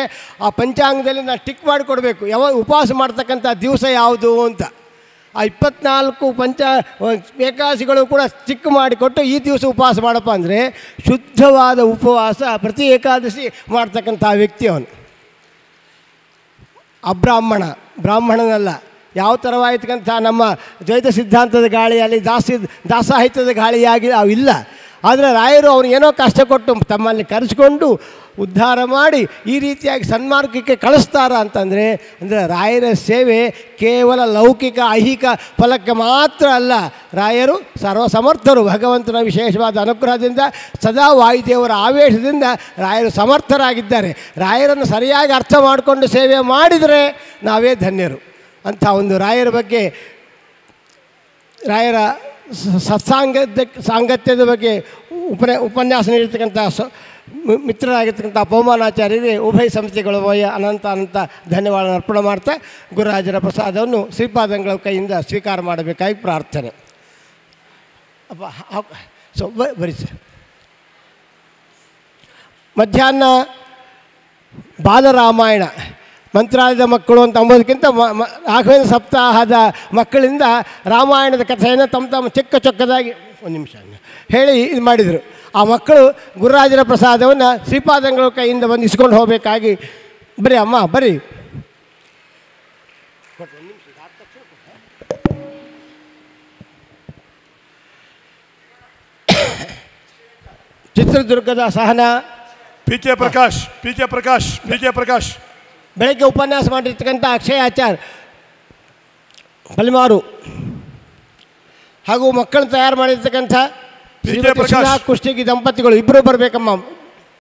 ಆ ಪಂಚಾಂಗದಲ್ಲಿ ನಾನು ಟಿಕ್ ಮಾಡಿಕೊಡ್ಬೇಕು ಯಾವ ಉಪವಾಸ ಮಾಡ್ತಕ್ಕಂಥ ದಿವಸ ಯಾವುದು ಅಂತ ಆ ಇಪ್ಪತ್ನಾಲ್ಕು ಪಂಚ ಏಕಾದಶಿಗಳು ಕೂಡ ಚಿಕ್ಕ ಮಾಡಿಕೊಟ್ಟು ಈ ದಿವಸ ಉಪವಾಸ ಮಾಡಪ್ಪ ಅಂದರೆ ಶುದ್ಧವಾದ ಉಪವಾಸ ಪ್ರತಿ ಏಕಾದಶಿ ಮಾಡ್ತಕ್ಕಂಥ ವ್ಯಕ್ತಿ ಅವನು ಅಬ್ರಾಹ್ಮಣ ಬ್ರಾಹ್ಮಣನಲ್ಲ ಯಾವ ಥರವಾಯ್ತಕ್ಕಂಥ ನಮ್ಮ ದ್ವೈತ ಸಿದ್ಧಾಂತದ ಗಾಳಿಯಲ್ಲಿ ದಾಸಿ ದಾಸಾಹಿತ್ಯದ ಗಾಳಿಯಾಗಿ ಅವಿಲ್ಲ ಆದರೆ ರಾಯರು ಅವ್ರು ಏನೋ ಕಷ್ಟ ಕೊಟ್ಟು ತಮ್ಮಲ್ಲಿ ಕರೆಸಿಕೊಂಡು ಉದ್ಧಾರ ಮಾಡಿ ಈ ರೀತಿಯಾಗಿ ಸನ್ಮಾರ್ಗಕ್ಕೆ ಕಳಿಸ್ತಾರ ಅಂತಂದರೆ ಅಂದರೆ ರಾಯರ ಸೇವೆ ಕೇವಲ ಲೌಕಿಕ ಐಹಿಕ ಫಲಕ್ಕೆ ಮಾತ್ರ ಅಲ್ಲ ರಾಯರು ಸರ್ವಸಮರ್ಥರು ಭಗವಂತನ ವಿಶೇಷವಾದ ಅನುಗ್ರಹದಿಂದ ಸದಾ ವಾಯುದೇವರ ಆವೇಶದಿಂದ ರಾಯರು ಸಮರ್ಥರಾಗಿದ್ದಾರೆ ರಾಯರನ್ನು ಸರಿಯಾಗಿ ಅರ್ಥ ಮಾಡಿಕೊಂಡು ಸೇವೆ ಮಾಡಿದರೆ ನಾವೇ ಧನ್ಯರು ಅಂಥ ಒಂದು ರಾಯರ ಬಗ್ಗೆ ರಾಯರ ಸತ್ಸಾಂಗದ ಸಾಂಗತ್ಯದ ಬಗ್ಗೆ ಉಪನ್ಯಾಸ ನೀಡಿರ್ತಕ್ಕಂಥ ಮಿತ್ರರಾಗಿರ್ತಕ್ಕಂಥ ಪೌಮಾನಾಚಾರ್ಯರಿಗೆ ಉಭಯ ಸಂಸ್ಥೆಗಳು ವಯ ಅನಂತ ಅನಂತ ಧನ್ಯವಾದ ಅರ್ಪಣೆ ಮಾಡ್ತಾ ಗುರುರಾಜರ ಪ್ರಸಾದವನ್ನು ಶ್ರೀಪಾದಂಗಳ ಕೈಯಿಂದ ಸ್ವೀಕಾರ ಮಾಡಬೇಕಾಗಿ ಪ್ರಾರ್ಥನೆ ಅಪ್ಪ ಸೊ ಬರಿ ಸರ್ ಮಧ್ಯಾಹ್ನ ಬಾಲರಾಮಾಯಣ ಮಂತ್ರಾಲಯದ ಮಕ್ಕಳು ಅಂತ ಅಂಬೋದಕ್ಕಿಂತ ರಾಘವೇಂದ್ರ ಸಪ್ತಾಹದ ಮಕ್ಕಳಿಂದ ರಾಮಾಯಣದ ಕಥೆಯನ್ನು ತಮ್ಮ ತಮ್ಮ ಚಿಕ್ಕ ಚೊಕ್ಕದಾಗಿ ಒಂದು ನಿಮಿಷ ಹೇಳಿ ಇದು ಮಾಡಿದರು ಆ ಮಕ್ಕಳು ಗುರುರಾಜರ ಪ್ರಸಾದವನ್ನು ಶ್ರೀಪಾದಂಗಳ ಕೈಯಿಂದ ಬಂದು ಇಸ್ಕೊಂಡು ಹೋಗಬೇಕಾಗಿ ಬರೀ ಅಮ್ಮ ಬರಿ ಚಿತ್ರದುರ್ಗದ Sahana P K Prakash P K Prakash P K Prakash ಬೆಳಗ್ಗೆ ಉಪನ್ಯಾಸ ಮಾಡಿರ್ತಕ್ಕಂಥ ಅಕ್ಷಯ ಆಚಾರ್ ಪಲ್ಮಾರು ಹಾಗೂ ಮಕ್ಕಳನ್ನು ತಯಾರು ಮಾಡಿರ್ತಕ್ಕಂಥ ಕುಷ್ಟಿಗೆ ದಂಪತಿಗಳು ಇಬ್ಬರು ಬರಬೇಕಮ್ಮ